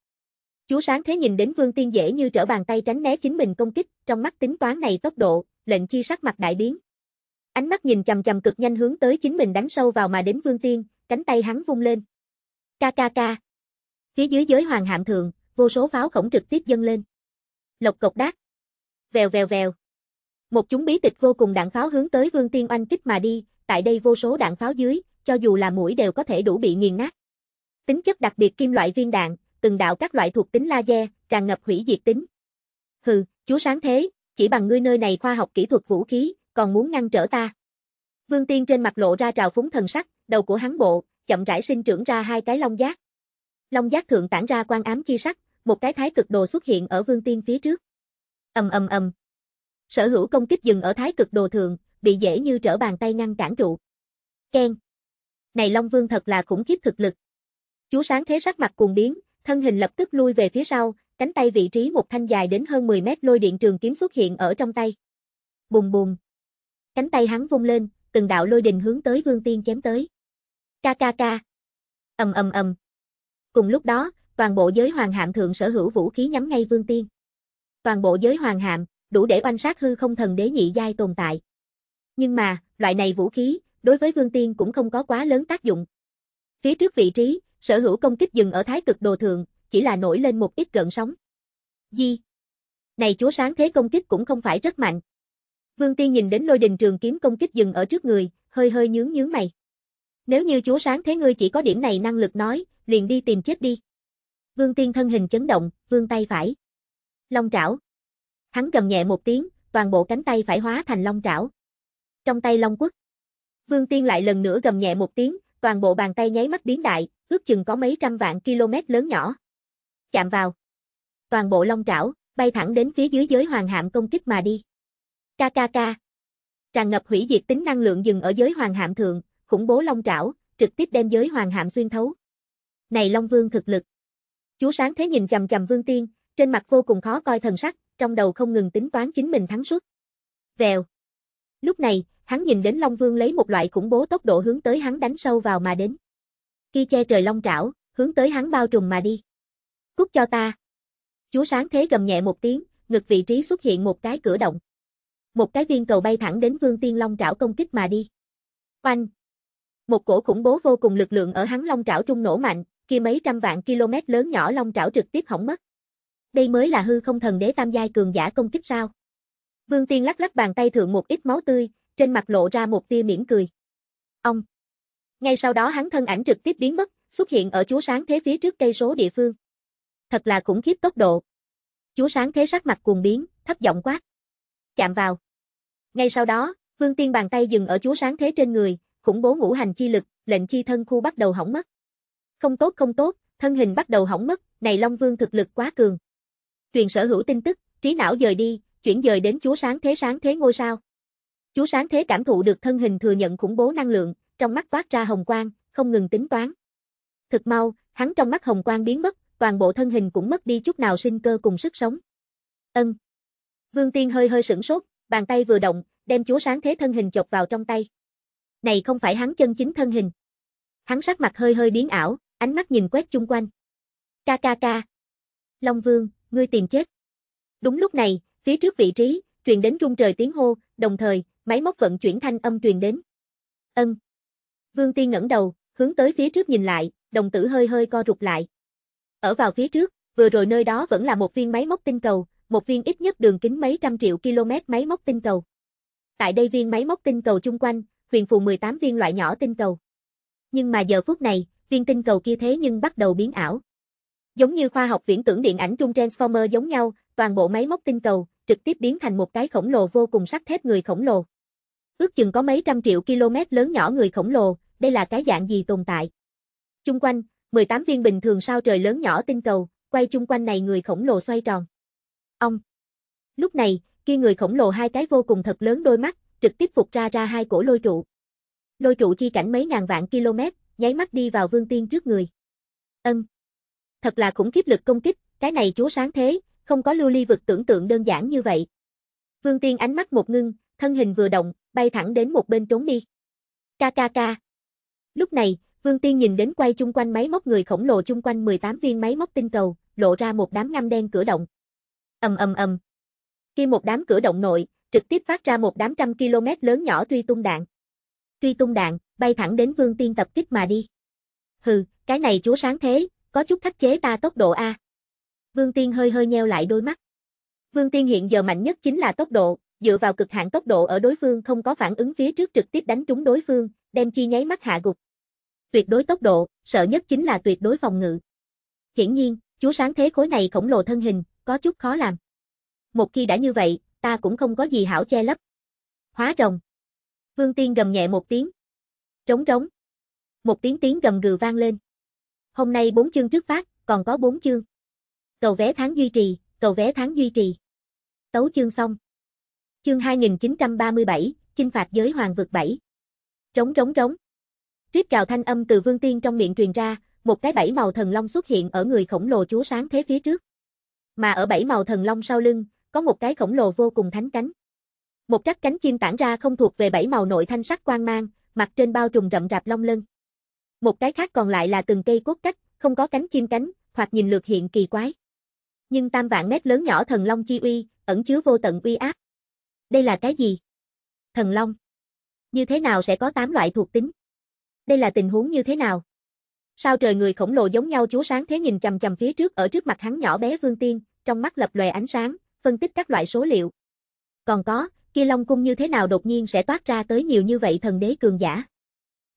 Chúa sáng thế nhìn đến Vương Tiên dễ như trở bàn tay tránh né chính mình công kích, trong mắt tính toán này tốc độ, lệnh chi sắc mặt đại biến. Ánh mắt nhìn chầm chầm cực nhanh hướng tới chính mình đánh sâu vào mà đến Vương Tiên, cánh tay hắn vung lên. Ca ca ca. Phía dưới giới hoàng hạm thượng, vô số pháo khổng trực tiếp dâng lên. Lộc cộc đát. Vèo vèo vèo. Một chúng bí tịch vô cùng đạn pháo hướng tới Vương Tiên Oanh kích mà đi, tại đây vô số đạn pháo dưới, cho dù là mũi đều có thể đủ bị nghiền nát. Tính chất đặc biệt kim loại viên đạn, từng đạo các loại thuộc tính laser, tràn ngập hủy diệt tính. Hừ, chúa sáng thế, chỉ bằng ngươi nơi này khoa học kỹ thuật vũ khí, còn muốn ngăn trở ta. Vương Tiên trên mặt lộ ra trào phúng thần sắc, đầu của hắn bộ, chậm rãi sinh trưởng ra hai cái long giác. Long giác thượng tản ra quan ám chi sắc, một cái thái cực đồ xuất hiện ở vương tiên phía trước. ầm ầm ầm. Sở hữu công kích dừng ở thái cực đồ thượng, bị dễ như trở bàn tay ngăn cản trụ. Ken. Này Long Vương thật là khủng khiếp thực lực. Chú sáng thế sắc mặt cuồng biến, thân hình lập tức lui về phía sau, cánh tay vị trí một thanh dài đến hơn 10 mét lôi điện trường kiếm xuất hiện ở trong tay. Bùng bùng. Cánh tay hắn vung lên, từng đạo lôi đình hướng tới Vương Tiên chém tới. Ca ca ca. Ầm ầm ầm. Cùng lúc đó, toàn bộ giới hoàng hạm thượng sở hữu vũ khí nhắm ngay Vương Tiên. Toàn bộ giới hoàng hạm, đủ để oanh sát hư không thần đế nhị giai tồn tại. Nhưng mà, loại này vũ khí, đối với Vương Tiên cũng không có quá lớn tác dụng. Phía trước vị trí, sở hữu công kích dừng ở thái cực đồ thượng, chỉ là nổi lên một ít gợn sóng. Di. Này chúa sáng thế công kích cũng không phải rất mạnh. Vương Tiên nhìn đến lôi đình trường kiếm công kích dừng ở trước người, hơi hơi nhướng nhướng mày. Nếu như chúa sáng thế ngươi chỉ có điểm này năng lực nói, liền đi tìm chết đi. Vương Tiên thân hình chấn động, vương tay phải. Long trảo. Hắn gầm nhẹ một tiếng, toàn bộ cánh tay phải hóa thành long trảo. Trong tay long quất. Vương Tiên lại lần nữa gầm nhẹ một tiếng, toàn bộ bàn tay nháy mắt biến đại, ước chừng có mấy trăm vạn km lớn nhỏ. Chạm vào. Toàn bộ long trảo, bay thẳng đến phía dưới giới hoàng hạm công kích mà đi. KKK. Tràn ngập hủy diệt tính năng lượng dừng ở giới hoàng hạm thượng, khủng bố long trảo, trực tiếp đem giới hoàng hạm xuyên thấu này Long Vương thực lực. Chúa sáng thế nhìn chầm chầm Vương Tiên, trên mặt vô cùng khó coi thần sắc, trong đầu không ngừng tính toán chính mình thắng suốt. Vèo. Lúc này, hắn nhìn đến Long Vương lấy một loại khủng bố tốc độ hướng tới hắn đánh sâu vào mà đến. Khi che trời long trảo, hướng tới hắn bao trùm mà đi. Cút cho ta. Chúa sáng thế gầm nhẹ một tiếng, ngực vị trí xuất hiện một cái cửa động. Một cái viên cầu bay thẳng đến Vương Tiên Long trảo công kích mà đi. Oanh! Một cổ khủng bố vô cùng lực lượng ở hắn long trảo trung nổ mạnh, kia mấy trăm vạn km lớn nhỏ long trảo trực tiếp hỏng mất. Đây mới là hư không thần đế tam giai cường giả công kích sao? Vương Tiên lắc lắc bàn tay thượng một ít máu tươi, trên mặt lộ ra một tia mỉm cười. Ông. Ngay sau đó hắn thân ảnh trực tiếp biến mất, xuất hiện ở chúa sáng thế phía trước cây số địa phương. Thật là khủng khiếp tốc độ. Chúa sáng thế sắc mặt cuồng biến, thấp giọng quát. Chạm vào. Ngay sau đó, Vương Tiên bàn tay dừng ở chúa sáng thế trên người, khủng bố ngũ hành chi lực, lệnh chi thân khu bắt đầu hỏng mất. Không tốt không tốt, thân hình bắt đầu hỏng mất, này Long Vương thực lực quá cường. Truyền sở hữu tin tức, trí não dời đi, chuyển dời đến chúa sáng thế sáng thế ngôi sao. Chúa sáng thế cảm thụ được thân hình thừa nhận khủng bố năng lượng, trong mắt toát ra hồng quang, không ngừng tính toán. Thực mau, hắn trong mắt hồng quang biến mất, toàn bộ thân hình cũng mất đi chút nào sinh cơ cùng sức sống. Ân. Vương Tiên hơi hơi sửng sốt, bàn tay vừa động, đem chúa sáng thế thân hình chộp vào trong tay. Này không phải hắn chân chính thân hình. Hắn sắc mặt hơi hơi biến ảo, ánh mắt nhìn quét chung quanh. Ca ca ca. Long Vương, ngươi tìm chết. Đúng lúc này, phía trước vị trí, truyền đến rung trời tiếng hô, đồng thời, máy móc vận chuyển thanh âm truyền đến. Ân. Vương Tiên ngẩng đầu, hướng tới phía trước nhìn lại, đồng tử hơi hơi co rụt lại. Ở vào phía trước, vừa rồi nơi đó vẫn là một viên máy móc tinh cầu, một viên ít nhất đường kính mấy trăm triệu km máy móc tinh cầu. Tại đây viên máy móc tinh cầu chung quanh, huyền phù 18 viên loại nhỏ tinh cầu. Nhưng mà giờ phút này, viên tinh cầu kia thế nhưng bắt đầu biến ảo. Giống như khoa học viễn tưởng điện ảnh trung Transformer giống nhau, toàn bộ máy móc tinh cầu trực tiếp biến thành một cái khổng lồ vô cùng sắt thép người khổng lồ. Ước chừng có mấy trăm triệu km lớn nhỏ người khổng lồ, đây là cái dạng gì tồn tại? Trung quanh, 18 viên bình thường sao trời lớn nhỏ tinh cầu, quay chung quanh này người khổng lồ xoay tròn. Ông. Lúc này, kia người khổng lồ hai cái vô cùng thật lớn đôi mắt, trực tiếp phục ra ra hai cổ lôi trụ. Lôi trụ chi cảnh mấy ngàn vạn km, nháy mắt đi vào Vương Tiên trước người. Ân. Thật là khủng khiếp lực công kích, cái này chúa sáng thế, không có lưu ly vực tưởng tượng đơn giản như vậy. Vương Tiên ánh mắt một ngưng, thân hình vừa động, bay thẳng đến một bên trốn đi. Ca ca ca. Lúc này, Vương Tiên nhìn đến quay chung quanh máy móc người khổng lồ chung quanh 18 viên máy móc tinh cầu, lộ ra một đám ngăm đen cửa động. Ầm ầm ầm. Khi một đám cửa động nội, trực tiếp phát ra một đám trăm km lớn nhỏ truy tung đạn truy tung đạn, bay thẳng đến Vương Tiên tập kích mà đi. Hừ, cái này chúa sáng thế, có chút khắc chế ta tốc độ a. Vương Tiên hơi hơi nheo lại đôi mắt. Vương Tiên hiện giờ mạnh nhất chính là tốc độ, dựa vào cực hạn tốc độ ở đối phương không có phản ứng phía trước trực tiếp đánh trúng đối phương, đem chi nháy mắt hạ gục. Tuyệt đối tốc độ, sợ nhất chính là tuyệt đối phòng ngự. Hiển nhiên, chúa sáng thế khối này khổng lồ thân hình, có chút khó làm. Một khi đã như vậy, ta cũng không có gì hảo che lấp. Hóa rồng. Vương Tiên gầm nhẹ một tiếng. Trống trống. Một tiếng tiếng gầm gừ vang lên. Hôm nay bốn chương trước phát, còn có bốn chương. Cầu vé tháng duy trì, cầu vé tháng duy trì. Tấu chương xong. Chương 2937, chinh phạt giới hoàng vực 7. Trống trống trống. Rít gào thanh âm từ Vương Tiên trong miệng truyền ra, một cái bảy màu thần long xuất hiện ở người khổng lồ chúa sáng thế phía trước. Mà ở bảy màu thần long sau lưng, có một cái khổng lồ vô cùng thánh cánh. Một trắc cánh chim tản ra không thuộc về bảy màu nội thanh sắc quang mang, mặt trên bao trùm rậm rạp long lân. Một cái khác còn lại là từng cây cốt cách, không có cánh chim cánh, hoặc nhìn lược hiện kỳ quái. Nhưng tam vạn mét lớn nhỏ thần long chi uy, ẩn chứa vô tận uy áp. Đây là cái gì? Thần long. Như thế nào sẽ có tám loại thuộc tính? Đây là tình huống như thế nào? Sao trời người khổng lồ giống nhau chúa sáng thế nhìn chằm chằm phía trước ở trước mặt hắn nhỏ bé Vương Tiên, trong mắt lập lòe ánh sáng, phân tích các loại số liệu. Còn có, kia Long Cung như thế nào đột nhiên sẽ toát ra tới nhiều như vậy thần đế cường giả.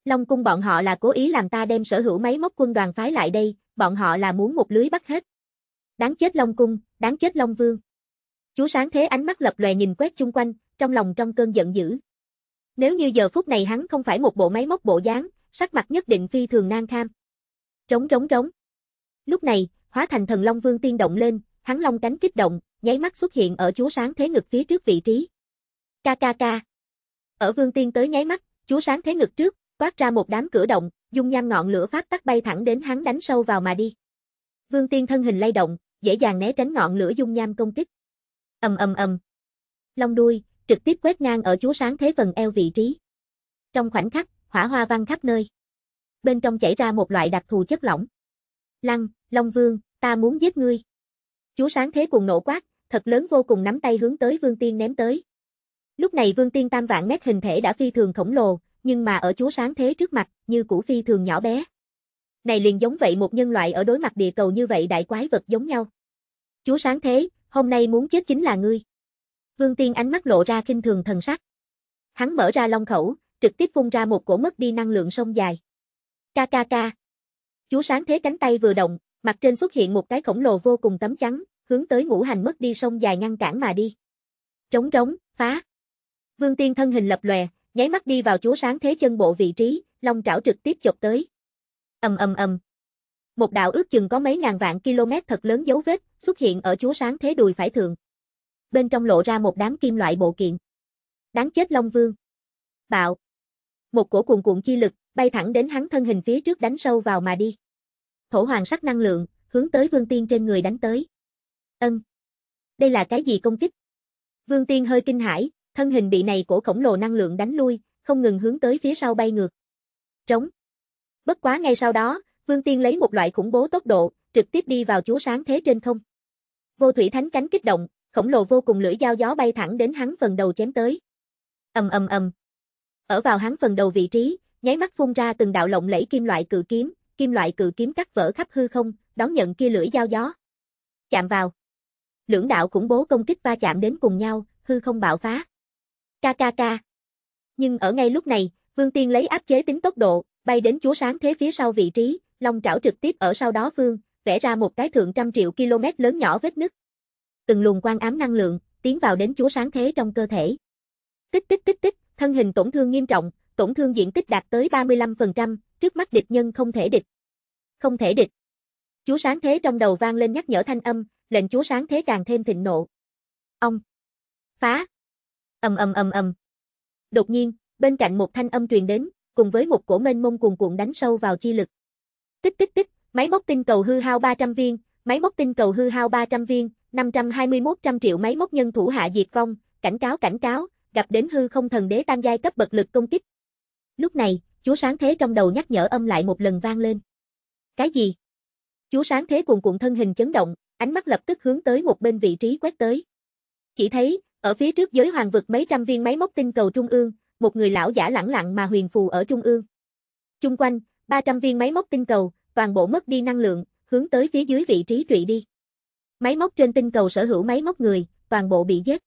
Long Cung bọn họ là cố ý làm ta đem sở hữu máy móc quân đoàn phái lại đây, bọn họ là muốn một lưới bắt hết. Đáng chết Long Cung, đáng chết Long Vương. Chú sáng thế ánh mắt lập lòe nhìn quét chung quanh, trong lòng trong cơn giận dữ. Nếu như giờ phút này hắn không phải một bộ máy móc bộ dáng, sắc mặt nhất định phi thường nan kham. Rống rống rống. Lúc này, hóa thành thần Long Vương tiên động lên, hắn long cánh kích động, nháy mắt xuất hiện ở chú sáng thế ngực phía trước vị trí. KKK. Ở vương tiên tới nháy mắt, chúa sáng thế ngực trước, quát ra một đám cửa động, dung nham ngọn lửa phát tắt bay thẳng đến hắn đánh sâu vào mà đi. Vương tiên thân hình lay động, dễ dàng né tránh ngọn lửa dung nham công kích. Ầm ầm ầm. Long đuôi trực tiếp quét ngang ở chúa sáng thế phần eo vị trí. Trong khoảnh khắc, hỏa hoa văng khắp nơi. Bên trong chảy ra một loại đặc thù chất lỏng. Lăng, Long Vương, ta muốn giết ngươi. Chúa sáng thế cuồng nổ quát, thật lớn vô cùng nắm tay hướng tới Vương Tiên ném tới. Lúc này vương tiên tam vạn mét hình thể đã phi thường khổng lồ, nhưng mà ở chúa sáng thế trước mặt, như cũ phi thường nhỏ bé. Này liền giống vậy một nhân loại ở đối mặt địa cầu như vậy đại quái vật giống nhau. Chúa sáng thế, hôm nay muốn chết chính là ngươi. Vương tiên ánh mắt lộ ra kinh thường thần sắc. Hắn mở ra long khẩu, trực tiếp phun ra một cổ mất đi năng lượng sông dài. Ca ca ca. Chúa sáng thế cánh tay vừa động, mặt trên xuất hiện một cái khổng lồ vô cùng tấm trắng, hướng tới ngũ hành mất đi sông dài ngăn cản mà đi. Trống trống, phá. Vương Tiên thân hình lập lòe, nháy mắt đi vào chúa sáng thế chân bộ vị trí, long trảo trực tiếp chộp tới. Ầm ầm ầm. Một đạo ước chừng có mấy ngàn vạn km thật lớn dấu vết, xuất hiện ở chúa sáng thế đùi phải thượng. Bên trong lộ ra một đám kim loại bộ kiện. Đáng chết Long Vương. Bạo. Một cổ cuồn cuộn chi lực, bay thẳng đến hắn thân hình phía trước đánh sâu vào mà đi. Thổ hoàng sắc năng lượng, hướng tới Vương Tiên trên người đánh tới. Ân. Đây là cái gì công kích? Vương Tiên hơi kinh hãi, Thân hình bị này cổ khổng lồ năng lượng đánh lui, không ngừng hướng tới phía sau bay ngược. Trống. Bất quá ngay sau đó, Vương Tiên lấy một loại khủng bố tốc độ, trực tiếp đi vào chúa sáng thế trên không. Vô thủy thánh cánh kích động, khổng lồ vô cùng lưỡi dao gió bay thẳng đến hắn phần đầu chém tới. Ầm ầm ầm. Ở vào hắn phần đầu vị trí, nháy mắt phun ra từng đạo lộng lẫy kim loại cự kiếm, kim loại cự kiếm cắt vỡ khắp hư không, đón nhận kia lưỡi dao gió. Chạm vào. Lưỡng đạo khủng bố công kích va chạm đến cùng nhau, hư không bạo phá. KKK. Nhưng ở ngay lúc này, Vương Tiên lấy áp chế tính tốc độ, bay đến chúa sáng thế phía sau vị trí, long trảo trực tiếp ở sau đó Phương, vẽ ra một cái thượng trăm triệu km lớn nhỏ vết nứt. Từng luồng quang ám năng lượng, tiến vào đến chúa sáng thế trong cơ thể. Tích tích tích tích, thân hình tổn thương nghiêm trọng, tổn thương diện tích đạt tới 35%, trước mắt địch nhân không thể địch. Không thể địch. Chúa sáng thế trong đầu vang lên nhắc nhở thanh âm, lệnh chúa sáng thế càng thêm thịnh nộ. Ông. Phá. Ầm ầm ầm ầm. Đột nhiên, bên cạnh một thanh âm truyền đến, cùng với một cổ mênh mông cuồn cuộn đánh sâu vào chi lực. Tích tích tích, máy móc tinh cầu hư hao 300 viên, máy móc tinh cầu hư hao 300 viên, 521 trăm triệu máy móc nhân thủ hạ diệt vong, cảnh cáo cảnh cáo, gặp đến hư không thần đế tam giai cấp bậc lực công kích. Lúc này, chúa sáng thế trong đầu nhắc nhở âm lại một lần vang lên. Cái gì? Chúa sáng thế cuồn cuộn thân hình chấn động, ánh mắt lập tức hướng tới một bên vị trí quét tới. Chỉ thấy, ở phía trước giới hoàng vực mấy trăm viên máy móc tinh cầu trung ương, một người lão giả lẳng lặng mà huyền phù ở trung ương. trung quanh, 300 viên máy móc tinh cầu, toàn bộ mất đi năng lượng, hướng tới phía dưới vị trí trụy đi. Máy móc trên tinh cầu sở hữu máy móc người, toàn bộ bị giết.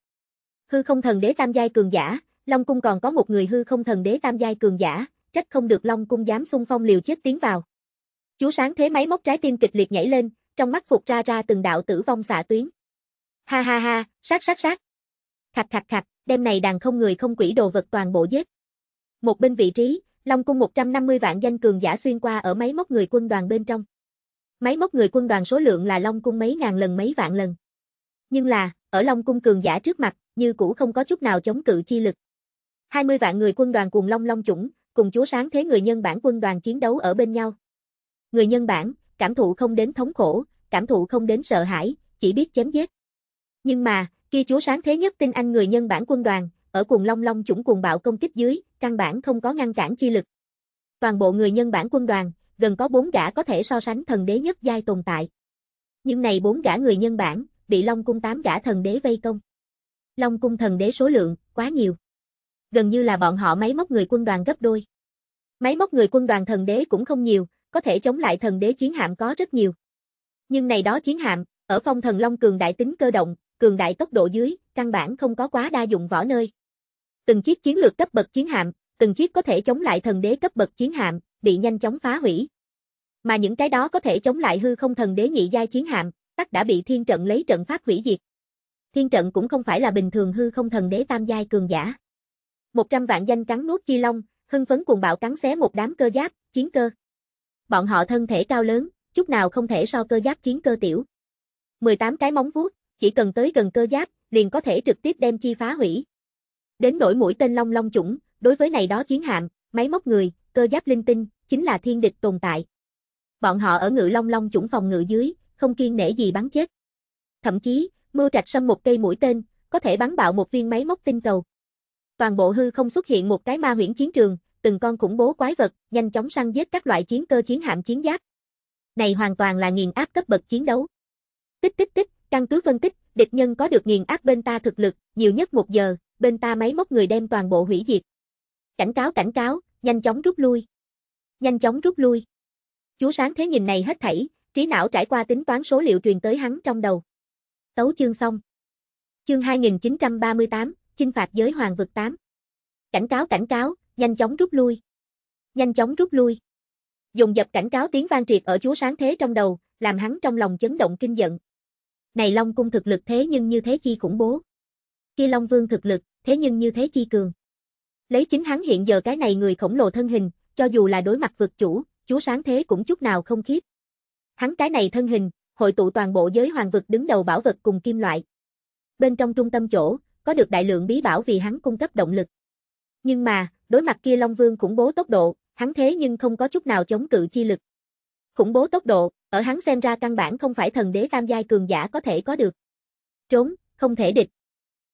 Hư không thần đế tam giai cường giả, Long cung còn có một người hư không thần đế tam giai cường giả, trách không được Long cung dám xung phong liều chết tiến vào. Chú sáng thế máy móc trái tim kịch liệt nhảy lên, trong mắt phục ra ra từng đạo tử vong xạ tuyến. Ha ha ha, sát sát sát. Khạch khạch khạch, đêm này đàn không người không quỷ đồ vật toàn bộ giết. Một bên vị trí, Long cung 150 vạn danh cường giả xuyên qua ở máy móc người quân đoàn bên trong. Máy móc người quân đoàn số lượng là Long cung mấy ngàn lần mấy vạn lần. Nhưng là, ở Long cung cường giả trước mặt, như cũ không có chút nào chống cự chi lực. 20 vạn người quân đoàn cùng Long Long chủng, cùng chúa sáng thế người nhân bản quân đoàn chiến đấu ở bên nhau. Người nhân bản, cảm thụ không đến thống khổ, cảm thụ không đến sợ hãi, chỉ biết chém giết. Nhưng mà, Kia chúa sáng thế nhất tinh anh người nhân bản quân đoàn, ở cùng long long chủng cuồng bạo công kích dưới, căn bản không có ngăn cản chi lực. Toàn bộ người nhân bản quân đoàn, gần có bốn gã có thể so sánh thần đế nhất giai tồn tại. Nhưng này bốn gã người nhân bản, bị Long cung tám gã thần đế vây công. Long cung thần đế số lượng quá nhiều. Gần như là bọn họ máy móc người quân đoàn gấp đôi. Máy móc người quân đoàn thần đế cũng không nhiều, có thể chống lại thần đế chiến hạm có rất nhiều. Nhưng này đó chiến hạm, ở phong thần Long cường đại tính cơ động, cường đại tốc độ dưới, căn bản không có quá đa dụng võ nơi. Từng chiếc chiến lược cấp bậc chiến hạm, từng chiếc có thể chống lại thần đế cấp bậc chiến hạm, bị nhanh chóng phá hủy. Mà những cái đó có thể chống lại hư không thần đế nhị giai chiến hạm, tắc đã bị thiên trận lấy trận pháp hủy diệt. Thiên trận cũng không phải là bình thường hư không thần đế tam giai cường giả. 100 vạn danh cắn nuốt chi long, hưng phấn cuồng bạo cắn xé một đám cơ giáp, chiến cơ. Bọn họ thân thể cao lớn, chút nào không thể so cơ giáp chiến cơ tiểu. 18 cái móng vuốt, chỉ cần tới gần cơ giáp, liền có thể trực tiếp đem chi phá hủy. Đến nỗi mũi tên long long chủng, đối với này đó chiến hạm, máy móc người, cơ giáp linh tinh, chính là thiên địch tồn tại. Bọn họ ở ngự long long chủng phòng ngự dưới, không kiên nể gì bắn chết. Thậm chí, mưa trạch xâm một cây mũi tên, có thể bắn bạo một viên máy móc tinh cầu. Toàn bộ hư không xuất hiện một cái ma huyễn chiến trường, từng con khủng bố quái vật, nhanh chóng săn giết các loại chiến cơ chiến hạm chiến giáp. Này hoàn toàn là nghiền áp cấp bậc chiến đấu. Tích tích tích, Căn cứ phân tích, địch nhân có được nghiền áp bên ta thực lực, nhiều nhất một giờ, bên ta máy móc người đem toàn bộ hủy diệt. Cảnh cáo cảnh cáo, nhanh chóng rút lui. Nhanh chóng rút lui. Chúa sáng thế nhìn này hết thảy, trí não trải qua tính toán số liệu truyền tới hắn trong đầu. Tấu chương xong. Chương 2938, chinh phạt giới hoàng vực 8. Cảnh cáo cảnh cáo, nhanh chóng rút lui. Nhanh chóng rút lui. Dùng dập cảnh cáo tiếng vang triệt ở chúa sáng thế trong đầu, làm hắn trong lòng chấn động kinh giận. Này Long cung thực lực thế nhưng như thế chi khủng bố. Kia Long Vương thực lực, thế nhưng như thế chi cường. Lấy chính hắn hiện giờ cái này người khổng lồ thân hình, cho dù là đối mặt vực chủ, chúa sáng thế cũng chút nào không khiếp. Hắn cái này thân hình, hội tụ toàn bộ giới hoàng vực đứng đầu bảo vật cùng kim loại. Bên trong trung tâm chỗ, có được đại lượng bí bảo vì hắn cung cấp động lực. Nhưng mà, đối mặt kia Long Vương khủng bố tốc độ, hắn thế nhưng không có chút nào chống cự chi lực. Khủng bố tốc độ, ở hắn xem ra căn bản không phải thần đế tam giai cường giả có thể có được. Trốn, không thể địch.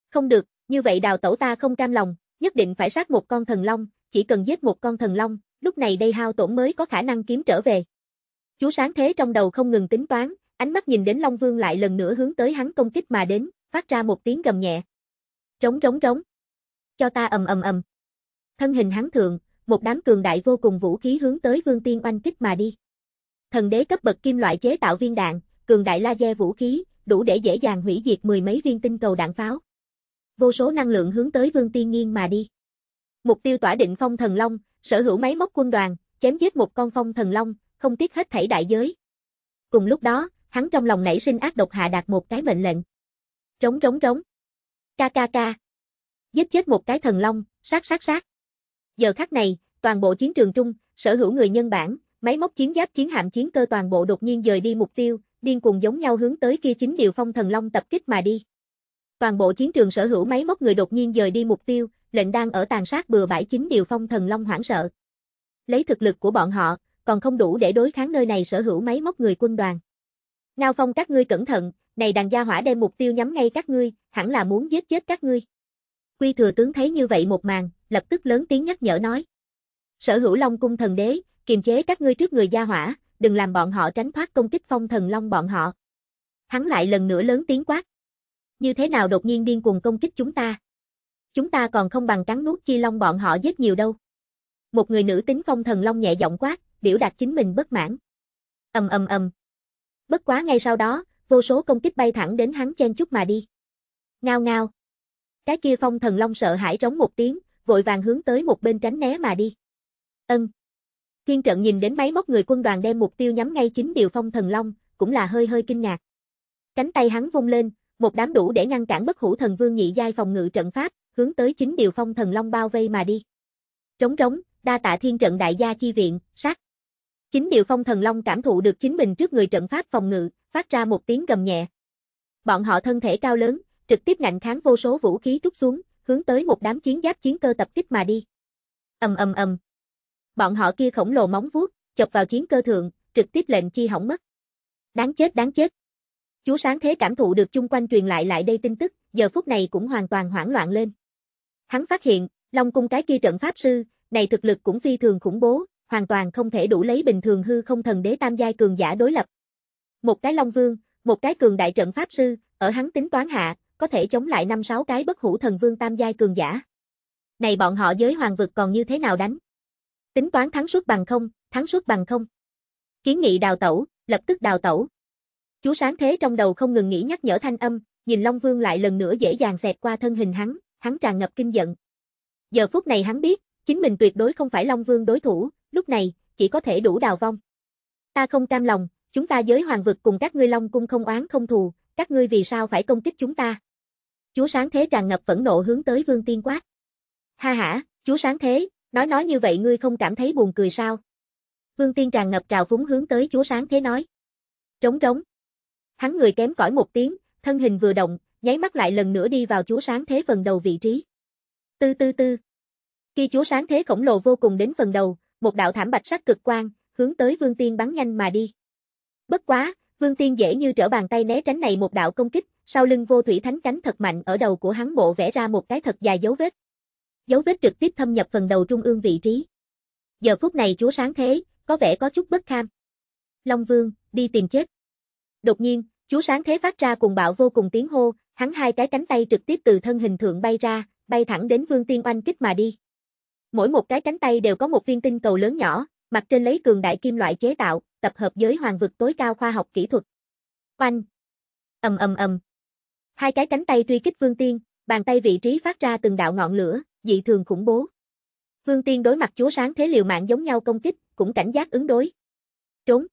Không được, như vậy đào tẩu ta không cam lòng, nhất định phải sát một con thần long, chỉ cần giết một con thần long, lúc này đây hao tổn mới có khả năng kiếm trở về. Chú sáng thế trong đầu không ngừng tính toán, ánh mắt nhìn đến Long Vương lại lần nữa hướng tới hắn công kích mà đến, phát ra một tiếng gầm nhẹ. Trống trống trống. Cho ta ầm ầm ầm. Thân hình hắn thượng, một đám cường đại vô cùng vũ khí hướng tới Vương Tiên oanh kích mà đi thần đế cấp bậc kim loại chế tạo viên đạn, cường đại laser vũ khí, đủ để dễ dàng hủy diệt mười mấy viên tinh cầu đạn pháo. Vô số năng lượng hướng tới Vương Tiên Nghiên mà đi. Mục tiêu tỏa định phong thần long, sở hữu máy móc quân đoàn, chém giết một con phong thần long, không tiếc hết thảy đại giới. Cùng lúc đó, hắn trong lòng nảy sinh ác độc hạ đạt một cái mệnh lệnh. Trống trống trống. Ca ca ca. Giết chết một cái thần long, sát sát sát. Giờ khắc này, toàn bộ chiến trường trung, sở hữu người nhân bản, Máy móc chiến giáp chiến hạm chiến cơ toàn bộ đột nhiên dời đi mục tiêu, điên cuồng giống nhau hướng tới kia chính điều phong thần long tập kích mà đi. Toàn bộ chiến trường sở hữu máy móc người đột nhiên dời đi mục tiêu, lệnh đang ở tàn sát bừa bãi chính điều phong thần long hoảng sợ. Lấy thực lực của bọn họ, còn không đủ để đối kháng nơi này sở hữu máy móc người quân đoàn. Ngao Phong các ngươi cẩn thận, này đàn gia hỏa đem mục tiêu nhắm ngay các ngươi, hẳn là muốn giết chết các ngươi. Quy thừa tướng thấy như vậy một màn, lập tức lớn tiếng nhắc nhở nói. Sở hữu Long cung thần đế, kiềm chế các ngươi trước người gia hỏa, đừng làm bọn họ tránh thoát công kích phong thần long bọn họ. Hắn lại lần nữa lớn tiếng quát. Như thế nào đột nhiên điên cuồng công kích chúng ta? Chúng ta còn không bằng cắn nuốt chi long bọn họ giết nhiều đâu. Một người nữ tính phong thần long nhẹ giọng quát, biểu đạt chính mình bất mãn. Ầm ầm ầm. Bất quá ngay sau đó, vô số công kích bay thẳng đến hắn chen chút mà đi. Ngao ngao. Cái kia phong thần long sợ hãi rống một tiếng, vội vàng hướng tới một bên tránh né mà đi. Ân. Thiên trận nhìn đến máy móc người quân đoàn đem mục tiêu nhắm ngay chính điều phong thần long, cũng là hơi hơi kinh ngạc. Cánh tay hắn vung lên, một đám đủ để ngăn cản bất hữu thần vương nhị giai phòng ngự trận pháp, hướng tới chính điều phong thần long bao vây mà đi. Trống trống, đa tạ thiên trận đại gia chi viện, sát. Chính điều phong thần long cảm thụ được chính mình trước người trận pháp phòng ngự, phát ra một tiếng gầm nhẹ. Bọn họ thân thể cao lớn, trực tiếp ngạnh kháng vô số vũ khí trút xuống, hướng tới một đám chiến giáp chiến cơ tập kích mà đi. Ầm ầm ầm, bọn họ kia khổng lồ móng vuốt, chọc vào chiến cơ thượng, trực tiếp lệnh chi hỏng mất. Đáng chết đáng chết. Chú sáng thế cảm thụ được chung quanh truyền lại lại đây tin tức, giờ phút này cũng hoàn toàn hoảng loạn lên. Hắn phát hiện, Long cung cái kia trận pháp sư, này thực lực cũng phi thường khủng bố, hoàn toàn không thể đủ lấy bình thường hư không thần đế tam giai cường giả đối lập. Một cái Long Vương, một cái cường đại trận pháp sư, ở hắn tính toán hạ, có thể chống lại năm sáu cái bất hủ thần vương tam giai cường giả. Này bọn họ giới hoàng vực còn như thế nào đánh? Tính toán thắng suất bằng không, thắng suất bằng không. Kiến nghị đào tẩu, lập tức đào tẩu. Chú sáng thế trong đầu không ngừng nghĩ nhắc nhở thanh âm, nhìn Long Vương lại lần nữa dễ dàng xẹt qua thân hình hắn, hắn tràn ngập kinh giận. Giờ phút này hắn biết, chính mình tuyệt đối không phải Long Vương đối thủ, lúc này, chỉ có thể đủ đào vong. Ta không cam lòng, chúng ta giới hoàng vực cùng các ngươi Long cung không oán không thù, các ngươi vì sao phải công kích chúng ta? Chúa sáng thế tràn ngập phẫn nộ hướng tới Vương Tiên quát. Ha ha, chúa sáng thế, Nói nói như vậy ngươi không cảm thấy buồn cười sao? Vương Tiên tràn ngập trào phúng hướng tới chúa sáng thế nói. Trống trống. Hắn người kém cỏi một tiếng, thân hình vừa động, nháy mắt lại lần nữa đi vào chúa sáng thế phần đầu vị trí. Tư tư tư. Khi chúa sáng thế khổng lồ vô cùng đến phần đầu, một đạo thảm bạch sắc cực quang, hướng tới Vương Tiên bắn nhanh mà đi. Bất quá, Vương Tiên dễ như trở bàn tay né tránh này một đạo công kích, sau lưng vô thủy thánh cánh thật mạnh ở đầu của hắn bộ vẽ ra một cái thật dài dấu vết dấu vết trực tiếp thâm nhập phần đầu trung ương vị trí. Giờ phút này chúa sáng thế, có vẻ có chút bất kham. Long Vương, đi tìm chết. Đột nhiên, chúa sáng thế phát ra cùng bạo vô cùng tiếng hô, hắn hai cái cánh tay trực tiếp từ thân hình thượng bay ra, bay thẳng đến Vương Tiên Oanh kích mà đi. Mỗi một cái cánh tay đều có một viên tinh cầu lớn nhỏ, mặt trên lấy cường đại kim loại chế tạo, tập hợp giới hoàng vực tối cao khoa học kỹ thuật. Oanh! Ầm ầm ầm. Hai cái cánh tay truy kích Vương Tiên, bàn tay vị trí phát ra từng đạo ngọn lửa, dị thường khủng bố. Vương Tiên đối mặt chúa sáng thế liều mạng giống nhau công kích, cũng cảnh giác ứng đối. Trốn.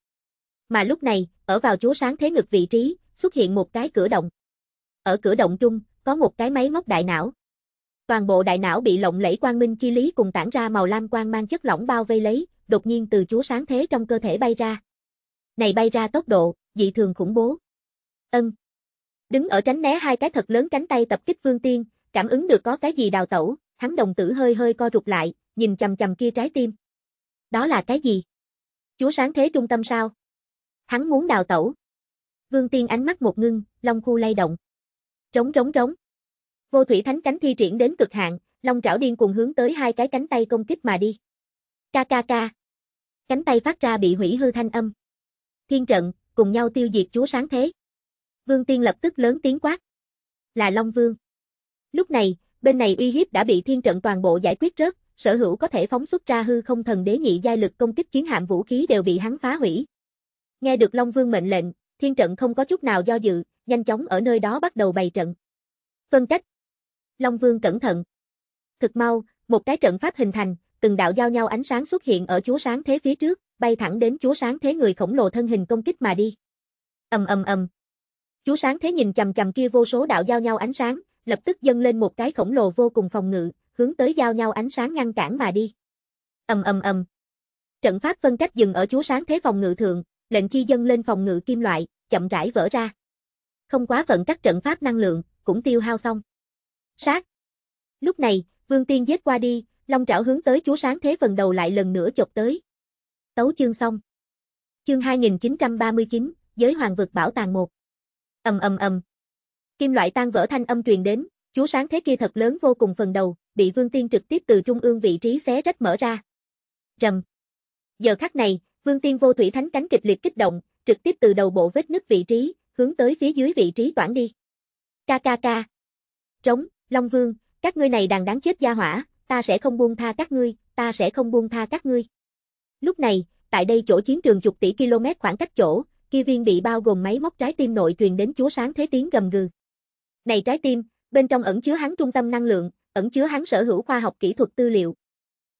Mà lúc này, ở vào chúa sáng thế ngực vị trí, xuất hiện một cái cửa động. Ở cửa động trung, có một cái máy móc đại não. Toàn bộ đại não bị lộng lẫy quang minh chi lý cùng tản ra màu lam quang mang chất lỏng bao vây lấy, đột nhiên từ chúa sáng thế trong cơ thể bay ra. Này bay ra tốc độ, dị thường khủng bố. Ân. Đứng ở tránh né hai cái thật lớn cánh tay tập kích Vương Tiên, cảm ứng được có cái gì đào tẩu, hắn đồng tử hơi hơi co rụt lại, nhìn chầm chầm kia trái tim. Đó là cái gì? Chúa sáng thế trung tâm sao? Hắn muốn đào tẩu. Vương Tiên ánh mắt một ngưng, long khu lay động. Trống trống trống. Vô thủy thánh cánh thi triển đến cực hạn, long trảo điên cuồng hướng tới hai cái cánh tay công kích mà đi. Ca ca ca. Cánh tay phát ra bị hủy hư thanh âm. Thiên trận, cùng nhau tiêu diệt chúa sáng thế. Vương Tiên lập tức lớn tiếng quát. Là Long Vương. Lúc này, bên này uy hiếp đã bị thiên trận toàn bộ giải quyết rớt, sở hữu có thể phóng xuất ra hư không thần đế nhị giai lực công kích chiến hạm vũ khí đều bị hắn phá hủy. Nghe được Long Vương mệnh lệnh, thiên trận không có chút nào do dự, nhanh chóng ở nơi đó bắt đầu bày trận. Phân cách. Long Vương cẩn thận. Thực mau, một cái trận pháp hình thành, từng đạo giao nhau ánh sáng xuất hiện ở chúa sáng thế phía trước, bay thẳng đến chúa sáng thế người khổng lồ thân hình công kích mà đi. Ầm ầm ầm. Chúa sáng thế nhìn chầm chầm kia vô số đạo giao nhau ánh sáng, lập tức dâng lên một cái khổng lồ vô cùng phòng ngự, hướng tới giao nhau ánh sáng ngăn cản mà đi. Ầm ầm ầm. Trận pháp phân cách dừng ở chúa sáng thế phòng ngự thượng, lệnh chi dâng lên phòng ngự kim loại, chậm rãi vỡ ra. Không quá phận các trận pháp năng lượng, cũng tiêu hao xong. Sát. Lúc này, Vương Tiên giết qua đi, Long Trảo hướng tới chúa sáng thế phần đầu lại lần nữa chộp tới. Tấu chương xong. Chương 2939, Giới Hoàng vực bảo tàng 1. Ầm ầm ầm. Kim loại tan vỡ thanh âm truyền đến, chúa sáng thế kia thật lớn vô cùng phần đầu, bị Vương Tiên trực tiếp từ trung ương vị trí xé rách mở ra. Rầm. Giờ khắc này, Vương Tiên vô thủy thánh cánh kịch liệt kích động, trực tiếp từ đầu bộ vết nứt vị trí, hướng tới phía dưới vị trí toản đi. Ca ca ca. Trống, Long Vương, các ngươi này đàn đáng chết gia hỏa, ta sẽ không buông tha các ngươi, ta sẽ không buông tha các ngươi. Lúc này, tại đây chỗ chiến trường chục tỷ km khoảng cách chỗ, kia viên bị bao gồm máy móc trái tim nội truyền đến chúa sáng thế tiếng gầm gừ. Này trái tim, bên trong ẩn chứa hắn trung tâm năng lượng, ẩn chứa hắn sở hữu khoa học kỹ thuật tư liệu.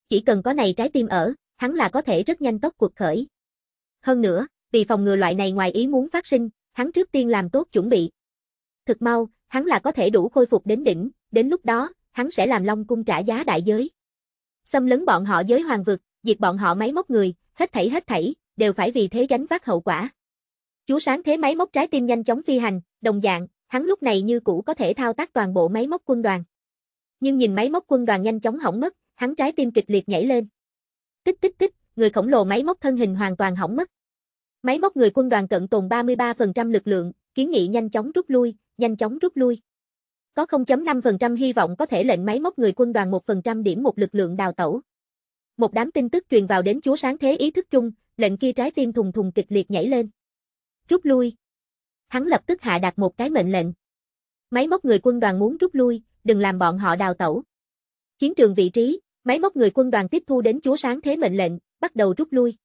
Chỉ cần có này trái tim ở, hắn là có thể rất nhanh tốc cuộc khởi. Hơn nữa, vì phòng ngừa loại này ngoài ý muốn phát sinh, hắn trước tiên làm tốt chuẩn bị. Thực mau, hắn là có thể đủ khôi phục đến đỉnh, đến lúc đó, hắn sẽ làm Long cung trả giá đại giới. Xâm lấn bọn họ giới hoàng vực, diệt bọn họ máy móc người, hết thảy hết thảy, đều phải vì thế gánh vác hậu quả. chú sáng thế máy móc trái tim nhanh chóng phi hành, đồng dạng, hắn lúc này như cũ có thể thao tác toàn bộ máy móc quân đoàn. Nhưng nhìn máy móc quân đoàn nhanh chóng hỏng mất, hắn trái tim kịch liệt nhảy lên. Tích tích tích, người khổng lồ máy móc thân hình hoàn toàn hỏng mất. Máy móc người quân đoàn cận tồn 33% lực lượng, kiến nghị nhanh chóng rút lui, nhanh chóng rút lui. Có 0.5% hy vọng có thể lệnh máy móc người quân đoàn 1% điểm một lực lượng đào tẩu. Một đám tin tức truyền vào đến chúa sáng thế ý thức trung, lệnh kia trái tim thùng thùng kịch liệt nhảy lên. Rút lui, hắn lập tức hạ đặt một cái mệnh lệnh. Máy móc người quân đoàn muốn rút lui, đừng làm bọn họ đào tẩu. Chiến trường vị trí, máy móc người quân đoàn tiếp thu đến chúa sáng thế mệnh lệnh, bắt đầu rút lui.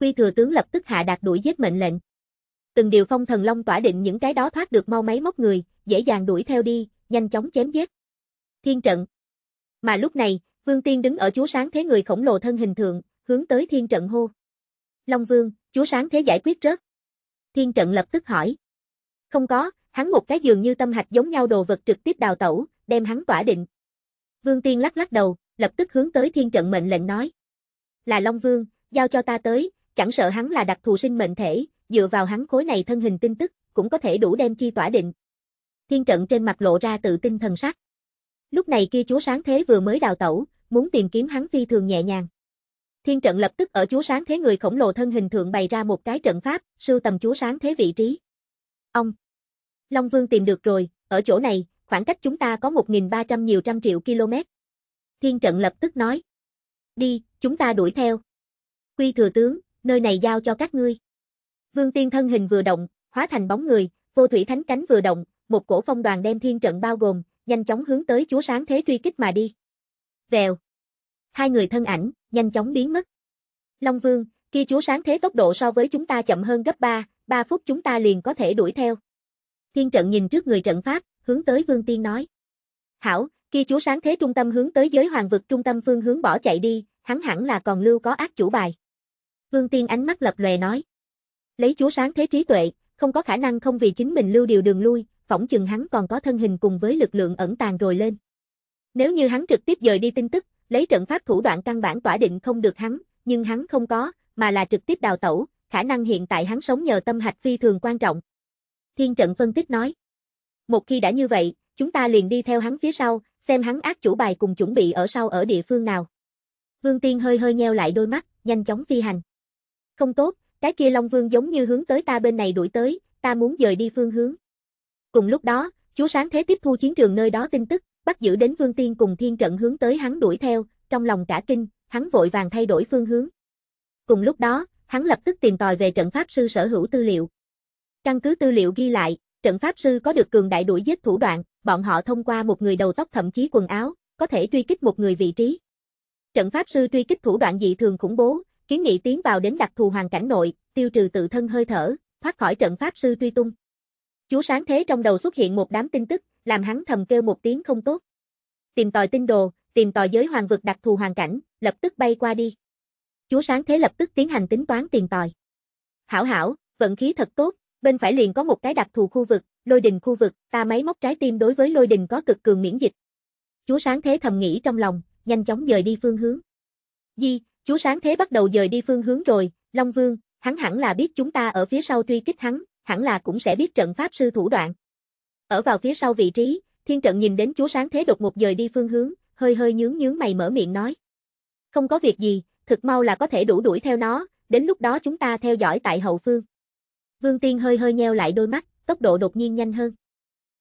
Quy thừa tướng lập tức hạ đạt đuổi giết mệnh lệnh. Từng điều phong thần long tỏa định những cái đó thoát được mau máy móc người, dễ dàng đuổi theo đi, nhanh chóng chém giết. Thiên trận. Mà lúc này, Vương Tiên đứng ở chúa sáng thế người khổng lồ thân hình thượng, hướng tới thiên trận hô. Long Vương, chúa sáng thế giải quyết rớt. Thiên trận lập tức hỏi. Không có, hắn một cái dường như tâm hạch giống nhau đồ vật trực tiếp đào tẩu, đem hắn tỏa định. Vương Tiên lắc lắc đầu, lập tức hướng tới thiên trận mệnh lệnh nói. Là Long Vương, giao cho ta tới, chẳng sợ hắn là đặc thù sinh mệnh thể, dựa vào hắn khối này thân hình tin tức, cũng có thể đủ đem chi tỏa định. Thiên trận trên mặt lộ ra tự tin thần sắc. Lúc này kia chúa sáng thế vừa mới đào tẩu, muốn tìm kiếm hắn phi thường nhẹ nhàng. Thiên trận lập tức ở chúa sáng thế người khổng lồ thân hình thượng bày ra một cái trận pháp, sưu tầm chúa sáng thế vị trí. Ông! Long Vương tìm được rồi, ở chỗ này, khoảng cách chúng ta có 1.300 nhiều trăm triệu km. Thiên trận lập tức nói. Đi, chúng ta đuổi theo. Quy thừa tướng, nơi này giao cho các ngươi. Vương tiên thân hình vừa động, hóa thành bóng người, vô thủy thánh cánh vừa động, một cổ phong đoàn đem thiên trận bao gồm, nhanh chóng hướng tới chúa sáng thế truy kích mà đi. Vèo. Hai người thân ảnh, nhanh chóng biến mất. Long Vương, kia chúa sáng thế tốc độ so với chúng ta chậm hơn gấp 3, 3 phút chúng ta liền có thể đuổi theo. Thiên trận nhìn trước người trận pháp, hướng tới Vương Tiên nói. Hảo, khi chúa sáng thế trung tâm hướng tới giới hoàng vực trung tâm phương hướng bỏ chạy đi, hắn hẳn là còn lưu có ác chủ bài. Vương Tiên ánh mắt lập lòe nói. Lấy chúa sáng thế trí tuệ, không có khả năng không vì chính mình lưu điều đường lui, phỏng chừng hắn còn có thân hình cùng với lực lượng ẩn tàng rồi lên. Nếu như hắn trực tiếp dời đi tin tức, lấy trận pháp thủ đoạn căn bản tỏa định không được hắn, nhưng hắn không có, mà là trực tiếp đào tẩu, khả năng hiện tại hắn sống nhờ tâm hạch phi thường quan trọng. Thiên trận phân tích nói. Một khi đã như vậy, chúng ta liền đi theo hắn phía sau, xem hắn ác chủ bài cùng chuẩn bị ở sau ở địa phương nào. Vương Tiên hơi hơi nheo lại đôi mắt, nhanh chóng phi hành. Không tốt, cái kia Long Vương giống như hướng tới ta bên này đuổi tới, ta muốn dời đi phương hướng. Cùng lúc đó, chúa sáng thế tiếp thu chiến trường nơi đó tin tức, bắt giữ đến Vương Tiên cùng thiên trận hướng tới hắn đuổi theo, trong lòng cả kinh, hắn vội vàng thay đổi phương hướng. Cùng lúc đó, hắn lập tức tìm tòi về trận pháp sư sở hữu tư liệu. Căn cứ tư liệu ghi lại, trận pháp sư có được cường đại đuổi giết thủ đoạn, bọn họ thông qua một người đầu tóc thậm chí quần áo, có thể truy kích một người vị trí. Trận pháp sư truy kích thủ đoạn dị thường khủng bố, kiến nghị tiến vào đến đặc thù hoàn cảnh nội, tiêu trừ tự thân hơi thở, thoát khỏi trận pháp sư truy tung. Chúa sáng thế trong đầu xuất hiện một đám tin tức, làm hắn thầm kêu một tiếng không tốt. Tìm tòi tinh đồ, tìm tòi giới hoàng vực đặc thù hoàn cảnh, lập tức bay qua đi. Chúa sáng thế lập tức tiến hành tính toán tiền tòi. Hảo hảo, vận khí thật tốt, bên phải liền có một cái đặc thù khu vực, lôi đình khu vực, ta máy móc trái tim đối với lôi đình có cực cường miễn dịch. Chúa sáng thế thầm nghĩ trong lòng, nhanh chóng dời đi phương hướng. Di, chúa sáng thế bắt đầu dời đi phương hướng rồi, Long Vương, hắn hẳn là biết chúng ta ở phía sau truy kích hắn, hẳn là cũng sẽ biết trận pháp sư thủ đoạn. Ở vào phía sau vị trí, thiên trận nhìn đến chúa sáng thế đột một dời đi phương hướng, hơi hơi nhướng nhướng mày mở miệng nói. Không có việc gì, thực mau là có thể đủ đuổi theo nó, đến lúc đó chúng ta theo dõi tại hậu phương. Vương Tiên hơi hơi nheo lại đôi mắt, tốc độ đột nhiên nhanh hơn.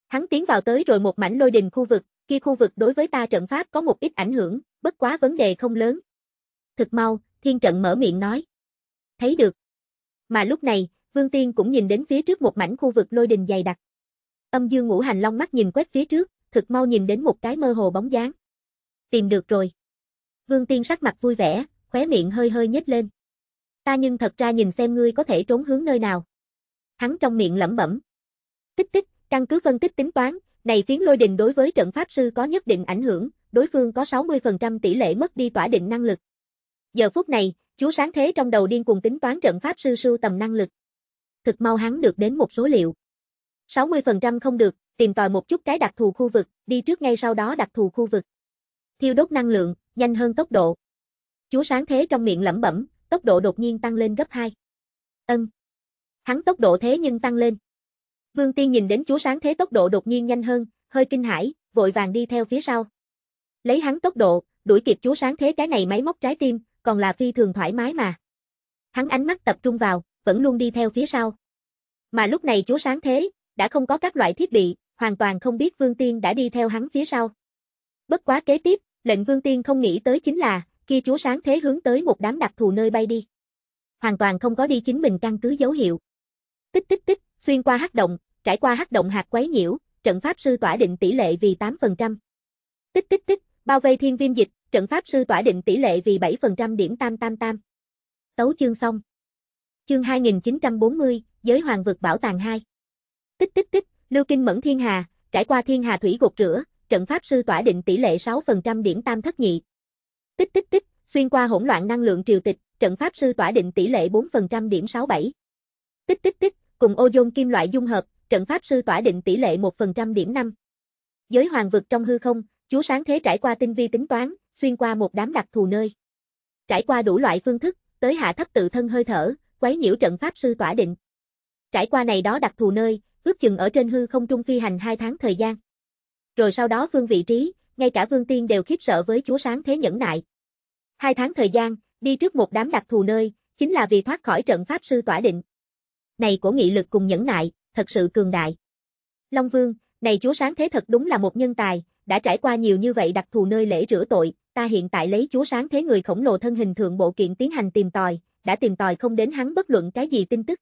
Hắn tiến vào tới rồi một mảnh lôi đình khu vực, kia khu vực đối với ta trận pháp có một ít ảnh hưởng, bất quá vấn đề không lớn. Thực mau, thiên trận mở miệng nói. Thấy được. Mà lúc này, Vương Tiên cũng nhìn đến phía trước một mảnh khu vực lôi đình dày đặc. Âm dương ngũ hành long mắt nhìn quét phía trước, thực mau nhìn đến một cái mơ hồ bóng dáng. Tìm được rồi. Vương Tiên sắc mặt vui vẻ, khóe miệng hơi hơi nhếch lên. Ta nhưng thật ra nhìn xem ngươi có thể trốn hướng nơi nào. Hắn trong miệng lẩm bẩm. Tích tích, căn cứ phân tích tính toán, này phiến lôi đình đối với trận pháp sư có nhất định ảnh hưởng, đối phương có 60% tỷ lệ mất đi tỏa định năng lực. Giờ phút này, chú sáng thế trong đầu điên cuồng tính toán trận pháp sư sưu tầm năng lực. Thực mau hắn được đến một số liệu. 60% không được, tìm tòi một chút cái đặc thù khu vực, đi trước ngay sau đó đặc thù khu vực. Thiêu đốt năng lượng, nhanh hơn tốc độ. Chúa sáng thế trong miệng lẩm bẩm, tốc độ đột nhiên tăng lên gấp 2. Ân. Hắn tốc độ thế nhưng tăng lên. Vương Tiên nhìn đến chúa sáng thế tốc độ đột nhiên nhanh hơn, hơi kinh hãi, vội vàng đi theo phía sau. Lấy hắn tốc độ, đuổi kịp chúa sáng thế cái này máy móc trái tim, còn là phi thường thoải mái mà. Hắn ánh mắt tập trung vào, vẫn luôn đi theo phía sau. Mà lúc này chúa sáng thế, đã không có các loại thiết bị, hoàn toàn không biết Vương Tiên đã đi theo hắn phía sau. Bất quá kế tiếp, lệnh Vương Tiên không nghĩ tới chính là, kia chúa sáng thế hướng tới một đám đặc thù nơi bay đi. Hoàn toàn không có đi chính mình căn cứ dấu hiệu. Tích tích tích, xuyên qua hắc động, trải qua hắc động hạt quấy nhiễu, trận pháp sư tỏa định tỷ lệ vì 8%. Tích tích tích, bao vây thiên viêm dịch, trận pháp sư tỏa định tỷ lệ vì 7% điểm tam tam tam. Tấu chương xong. Chương 2940, giới hoàng vực bảo tàng 2. Tích tích tích, lưu kinh mẫn thiên hà, trải qua thiên hà thủy gột rửa, trận pháp sư tỏa định tỷ lệ 6% điểm tam thất nhị, Tích tích tích, xuyên qua hỗn loạn năng lượng triều tịch, trận pháp sư tỏa định tỷ lệ 4% điểm 67. Tích tích tích, cùng ô dung kim loại dung hợp, trận pháp sư tỏa định tỷ lệ 1% điểm 5. Giới hoàng vực trong hư không, chúa sáng thế trải qua tinh vi tính toán, xuyên qua một đám đặc thù nơi. Trải qua đủ loại phương thức, tới hạ thấp tự thân hơi thở, quấy nhiễu trận pháp sư tỏa định. Trải qua này đó đặc thù nơi, ước chừng ở trên hư không trung phi hành 2 tháng thời gian. Rồi sau đó phương vị trí, ngay cả Vương Tiên đều khiếp sợ với chúa sáng thế nhẫn nại. Hai tháng thời gian, đi trước một đám đặc thù nơi, chính là vì thoát khỏi trận pháp sư tỏa định. Này của nghị lực cùng nhẫn nại, thật sự cường đại. Long Vương, này chúa sáng thế thật đúng là một nhân tài, đã trải qua nhiều như vậy đặc thù nơi lễ rửa tội, ta hiện tại lấy chúa sáng thế người khổng lồ thân hình thượng bộ kiện tiến hành tìm tòi, đã tìm tòi không đến hắn bất luận cái gì tin tức.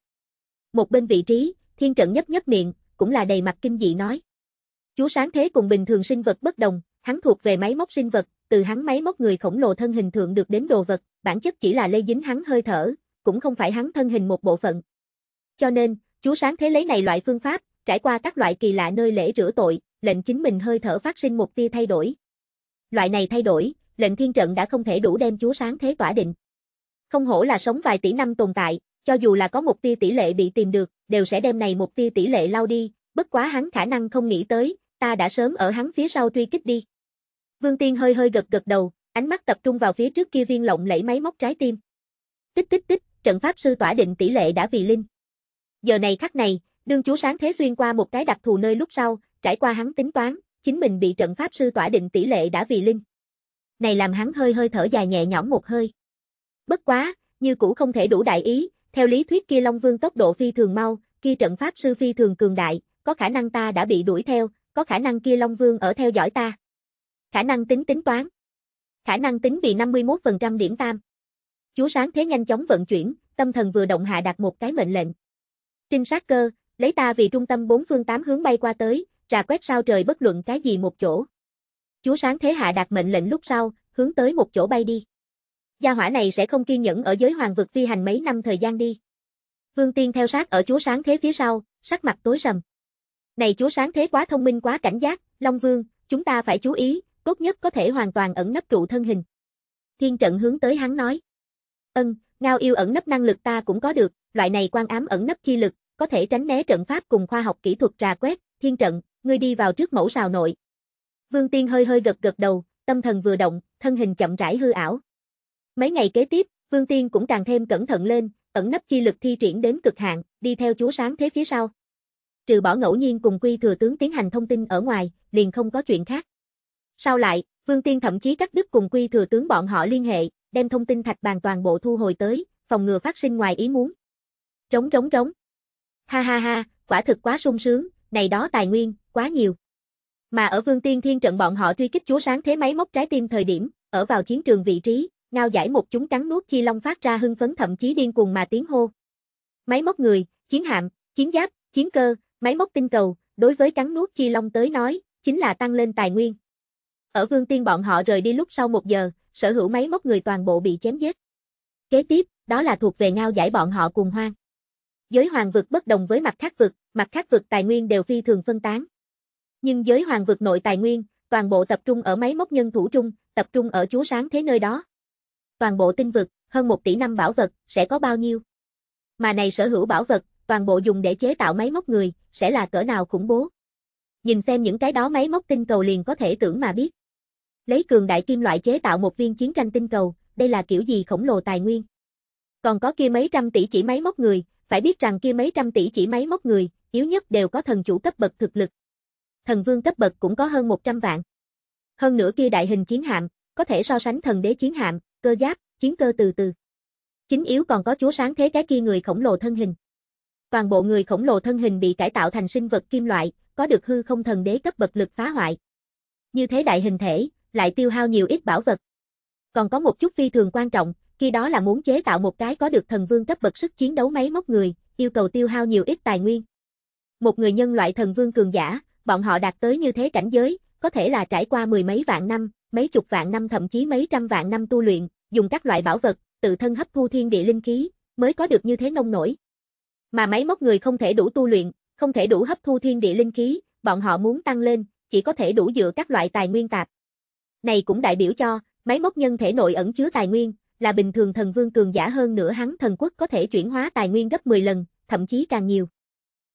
Một bên vị trí, thiên trận nhấp nhấp miệng, cũng là đầy mặt kinh dị nói. Chúa sáng thế cùng bình thường sinh vật bất đồng, Hắn thuộc về máy móc sinh vật, từ hắn máy móc người khổng lồ thân hình thượng được đến đồ vật, bản chất chỉ là lây dính hắn hơi thở, cũng không phải hắn thân hình một bộ phận. Cho nên, chúa sáng thế lấy này loại phương pháp, trải qua các loại kỳ lạ nơi lễ rửa tội, lệnh chính mình hơi thở phát sinh một tia thay đổi. Loại này thay đổi, lệnh thiên trận đã không thể đủ đem chúa sáng thế tỏa định. Không hổ là sống vài tỷ năm tồn tại, cho dù là có một tia tỷ lệ bị tìm được, đều sẽ đem này một tia tỷ lệ lao đi, bất quá hắn khả năng không nghĩ tới, ta đã sớm ở hắn phía sau truy kích đi. Vương Tiên hơi hơi gật gật đầu, ánh mắt tập trung vào phía trước kia viên lộng lẫy máy móc trái tim. Tích tích tích, trận pháp sư tỏa định tỷ lệ đã vì linh. Giờ này khắc này, đương chú sáng thế xuyên qua một cái đặc thù nơi lúc sau, trải qua hắn tính toán, chính mình bị trận pháp sư tỏa định tỷ lệ đã vì linh. Này làm hắn hơi hơi thở dài nhẹ nhõm một hơi. Bất quá, như cũ không thể đủ đại ý, theo lý thuyết kia Long Vương tốc độ phi thường mau, kia trận pháp sư phi thường cường đại, có khả năng ta đã bị đuổi theo, có khả năng kia Long Vương ở theo dõi ta. Khả năng tính tính toán. Khả năng tính vì 51% điểm tam. Chúa sáng thế nhanh chóng vận chuyển, tâm thần vừa động hạ đặt một cái mệnh lệnh. Trinh sát cơ, lấy ta vì trung tâm bốn phương tám hướng bay qua tới, trà quét sao trời bất luận cái gì một chỗ. Chúa sáng thế hạ đặt mệnh lệnh lúc sau, hướng tới một chỗ bay đi. Gia hỏa này sẽ không kiên nhẫn ở giới hoàng vực phi hành mấy năm thời gian đi. Vương Tiên theo sát ở chúa sáng thế phía sau, sắc mặt tối sầm. Này chúa sáng thế quá thông minh quá cảnh giác, Long Vương, chúng ta phải chú ý, tốt nhất có thể hoàn toàn ẩn nấp trụ thân hình. Thiên trận hướng tới hắn nói. Ân, ngao yêu ẩn nấp năng lực ta cũng có được, loại này quan ám ẩn nấp chi lực, có thể tránh né trận pháp cùng khoa học kỹ thuật trà quét, thiên trận, ngươi đi vào trước mẫu sào nội. Vương Tiên hơi hơi gật gật đầu, tâm thần vừa động, thân hình chậm rãi hư ảo. Mấy ngày kế tiếp, Vương Tiên cũng càng thêm cẩn thận lên, ẩn nấp chi lực thi triển đến cực hạn, đi theo chúa sáng thế phía sau. Trừ bỏ ngẫu nhiên cùng quy thừa tướng tiến hành thông tin ở ngoài, liền không có chuyện khác. Sau lại, Vương Tiên thậm chí cắt đứt cùng quy thừa tướng bọn họ liên hệ, đem thông tin thạch bàn toàn bộ thu hồi tới, phòng ngừa phát sinh ngoài ý muốn. Trống trống trống. Ha ha ha, quả thực quá sung sướng, này đó tài nguyên, quá nhiều. Mà ở Vương Tiên Thiên trận bọn họ truy kích chúa sáng thế máy móc trái tim thời điểm, ở vào chiến trường vị trí, ngao giải một chúng cắn nuốt chi long phát ra hưng phấn thậm chí điên cuồng mà tiếng hô. Máy móc người, chiến hạm, chiến giáp, chiến cơ, máy móc tinh cầu, đối với cắn nuốt chi long tới nói, chính là tăng lên tài nguyên. Ở Vương Tiên bọn họ rời đi lúc sau một giờ, sở hữu máy móc người toàn bộ bị chém giết. Kế tiếp, đó là thuộc về ngao giải bọn họ cùng hoang. Giới hoàng vực bất đồng với mặt khác vực, mặt khác vực tài nguyên đều phi thường phân tán. Nhưng giới hoàng vực nội tài nguyên, toàn bộ tập trung ở máy móc nhân thủ trung, tập trung ở chúa sáng thế nơi đó. Toàn bộ tinh vực, hơn 1 tỷ năm bảo vật, sẽ có bao nhiêu? Mà này sở hữu bảo vật, toàn bộ dùng để chế tạo máy móc người, sẽ là cỡ nào khủng bố? Nhìn xem những cái đó máy móc tinh cầu liền có thể tưởng mà biết. Lấy cường đại kim loại chế tạo một viên chiến tranh tinh cầu, đây là kiểu gì khổng lồ tài nguyên. Còn có kia mấy trăm tỷ chỉ máy móc người, phải biết rằng kia mấy trăm tỷ chỉ máy móc người, yếu nhất đều có thần chủ cấp bậc thực lực. Thần vương cấp bậc cũng có hơn 100 vạn. Hơn nữa kia đại hình chiến hạm, có thể so sánh thần đế chiến hạm, cơ giáp, chiến cơ từ từ. Chính yếu còn có chúa sáng thế cái kia người khổng lồ thân hình. Toàn bộ người khổng lồ thân hình bị cải tạo thành sinh vật kim loại, có được hư không thần đế cấp bậc lực phá hoại. Như thế đại hình thể, lại tiêu hao nhiều ít bảo vật. Còn có một chút phi thường quan trọng, khi đó là muốn chế tạo một cái có được thần vương cấp bậc sức chiến đấu máy móc người, yêu cầu tiêu hao nhiều ít tài nguyên. Một người nhân loại thần vương cường giả, bọn họ đạt tới như thế cảnh giới, có thể là trải qua mười mấy vạn năm, mấy chục vạn năm thậm chí mấy trăm vạn năm tu luyện, dùng các loại bảo vật, tự thân hấp thu thiên địa linh khí, mới có được như thế nông nổi. Mà máy móc người không thể đủ tu luyện, không thể đủ hấp thu thiên địa linh khí, bọn họ muốn tăng lên, chỉ có thể đủ dựa các loại tài nguyên tạp. Này cũng đại biểu cho, máy móc nhân thể nội ẩn chứa tài nguyên, là bình thường thần vương cường giả hơn nữa hắn thần quốc có thể chuyển hóa tài nguyên gấp 10 lần, thậm chí càng nhiều.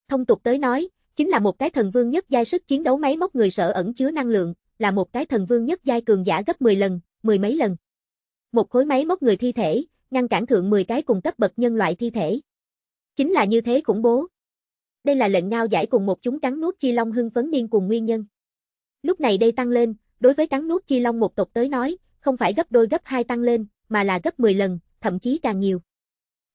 Thông tục tới nói, chính là một cái thần vương nhất giai sức chiến đấu máy móc người sợ ẩn chứa năng lượng, là một cái thần vương nhất giai cường giả gấp 10 lần, mười mấy lần. Một khối máy móc người thi thể, ngăn cản thượng 10 cái cùng cấp bậc nhân loại thi thể. Chính là như thế khủng bố. Đây là lệnh ngao giải cùng một chúng cắn nuốt chi long hưng phấn điên cùng nguyên nhân. Lúc này đây tăng lên, Đối với cắn nuốt chi long một tộc tới nói, không phải gấp đôi gấp hai tăng lên, mà là gấp 10 lần, thậm chí càng nhiều.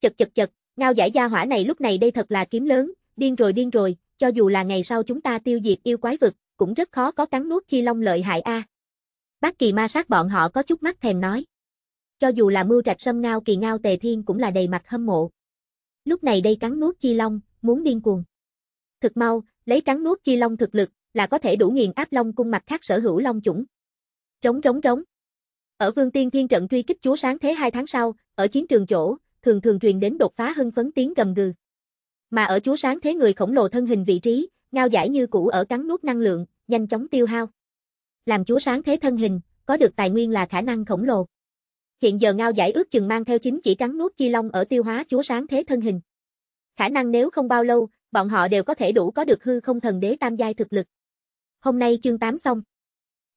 Chật chật chật, ngao giải gia hỏa này lúc này đây thật là kiếm lớn, điên rồi điên rồi, cho dù là ngày sau chúng ta tiêu diệt yêu quái vực, cũng rất khó có cắn nuốt chi long lợi hại a. Bác kỳ ma sát bọn họ có chút mắt thèm nói. Cho dù là mưu trạch sâm ngao kỳ ngao tề thiên cũng là đầy mặt hâm mộ. Lúc này đây cắn nuốt chi long, muốn điên cuồng. Thực mau, lấy cắn nuốt chi long thực lực, là có thể đủ nghiền áp Long cung mặt khác sở hữu Long chủng. Trống trống trống. Ở Vương Tiên Thiên trận truy kích chúa sáng thế hai tháng sau, ở chiến trường chỗ, thường thường truyền đến đột phá hưng phấn tiếng gầm gừ. Mà ở chúa sáng thế người khổng lồ thân hình vị trí, ngao giải như cũ ở cắn nuốt năng lượng, nhanh chóng tiêu hao. Làm chúa sáng thế thân hình, có được tài nguyên là khả năng khổng lồ. Hiện giờ ngao giải ước chừng mang theo chính chỉ cắn nuốt chi long ở tiêu hóa chúa sáng thế thân hình. Khả năng nếu không bao lâu, bọn họ đều có thể đủ có được hư không thần đế tam giai thực lực. Hôm nay chương 8 xong.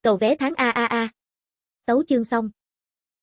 Cầu vé tháng a a a. Tấu chương xong.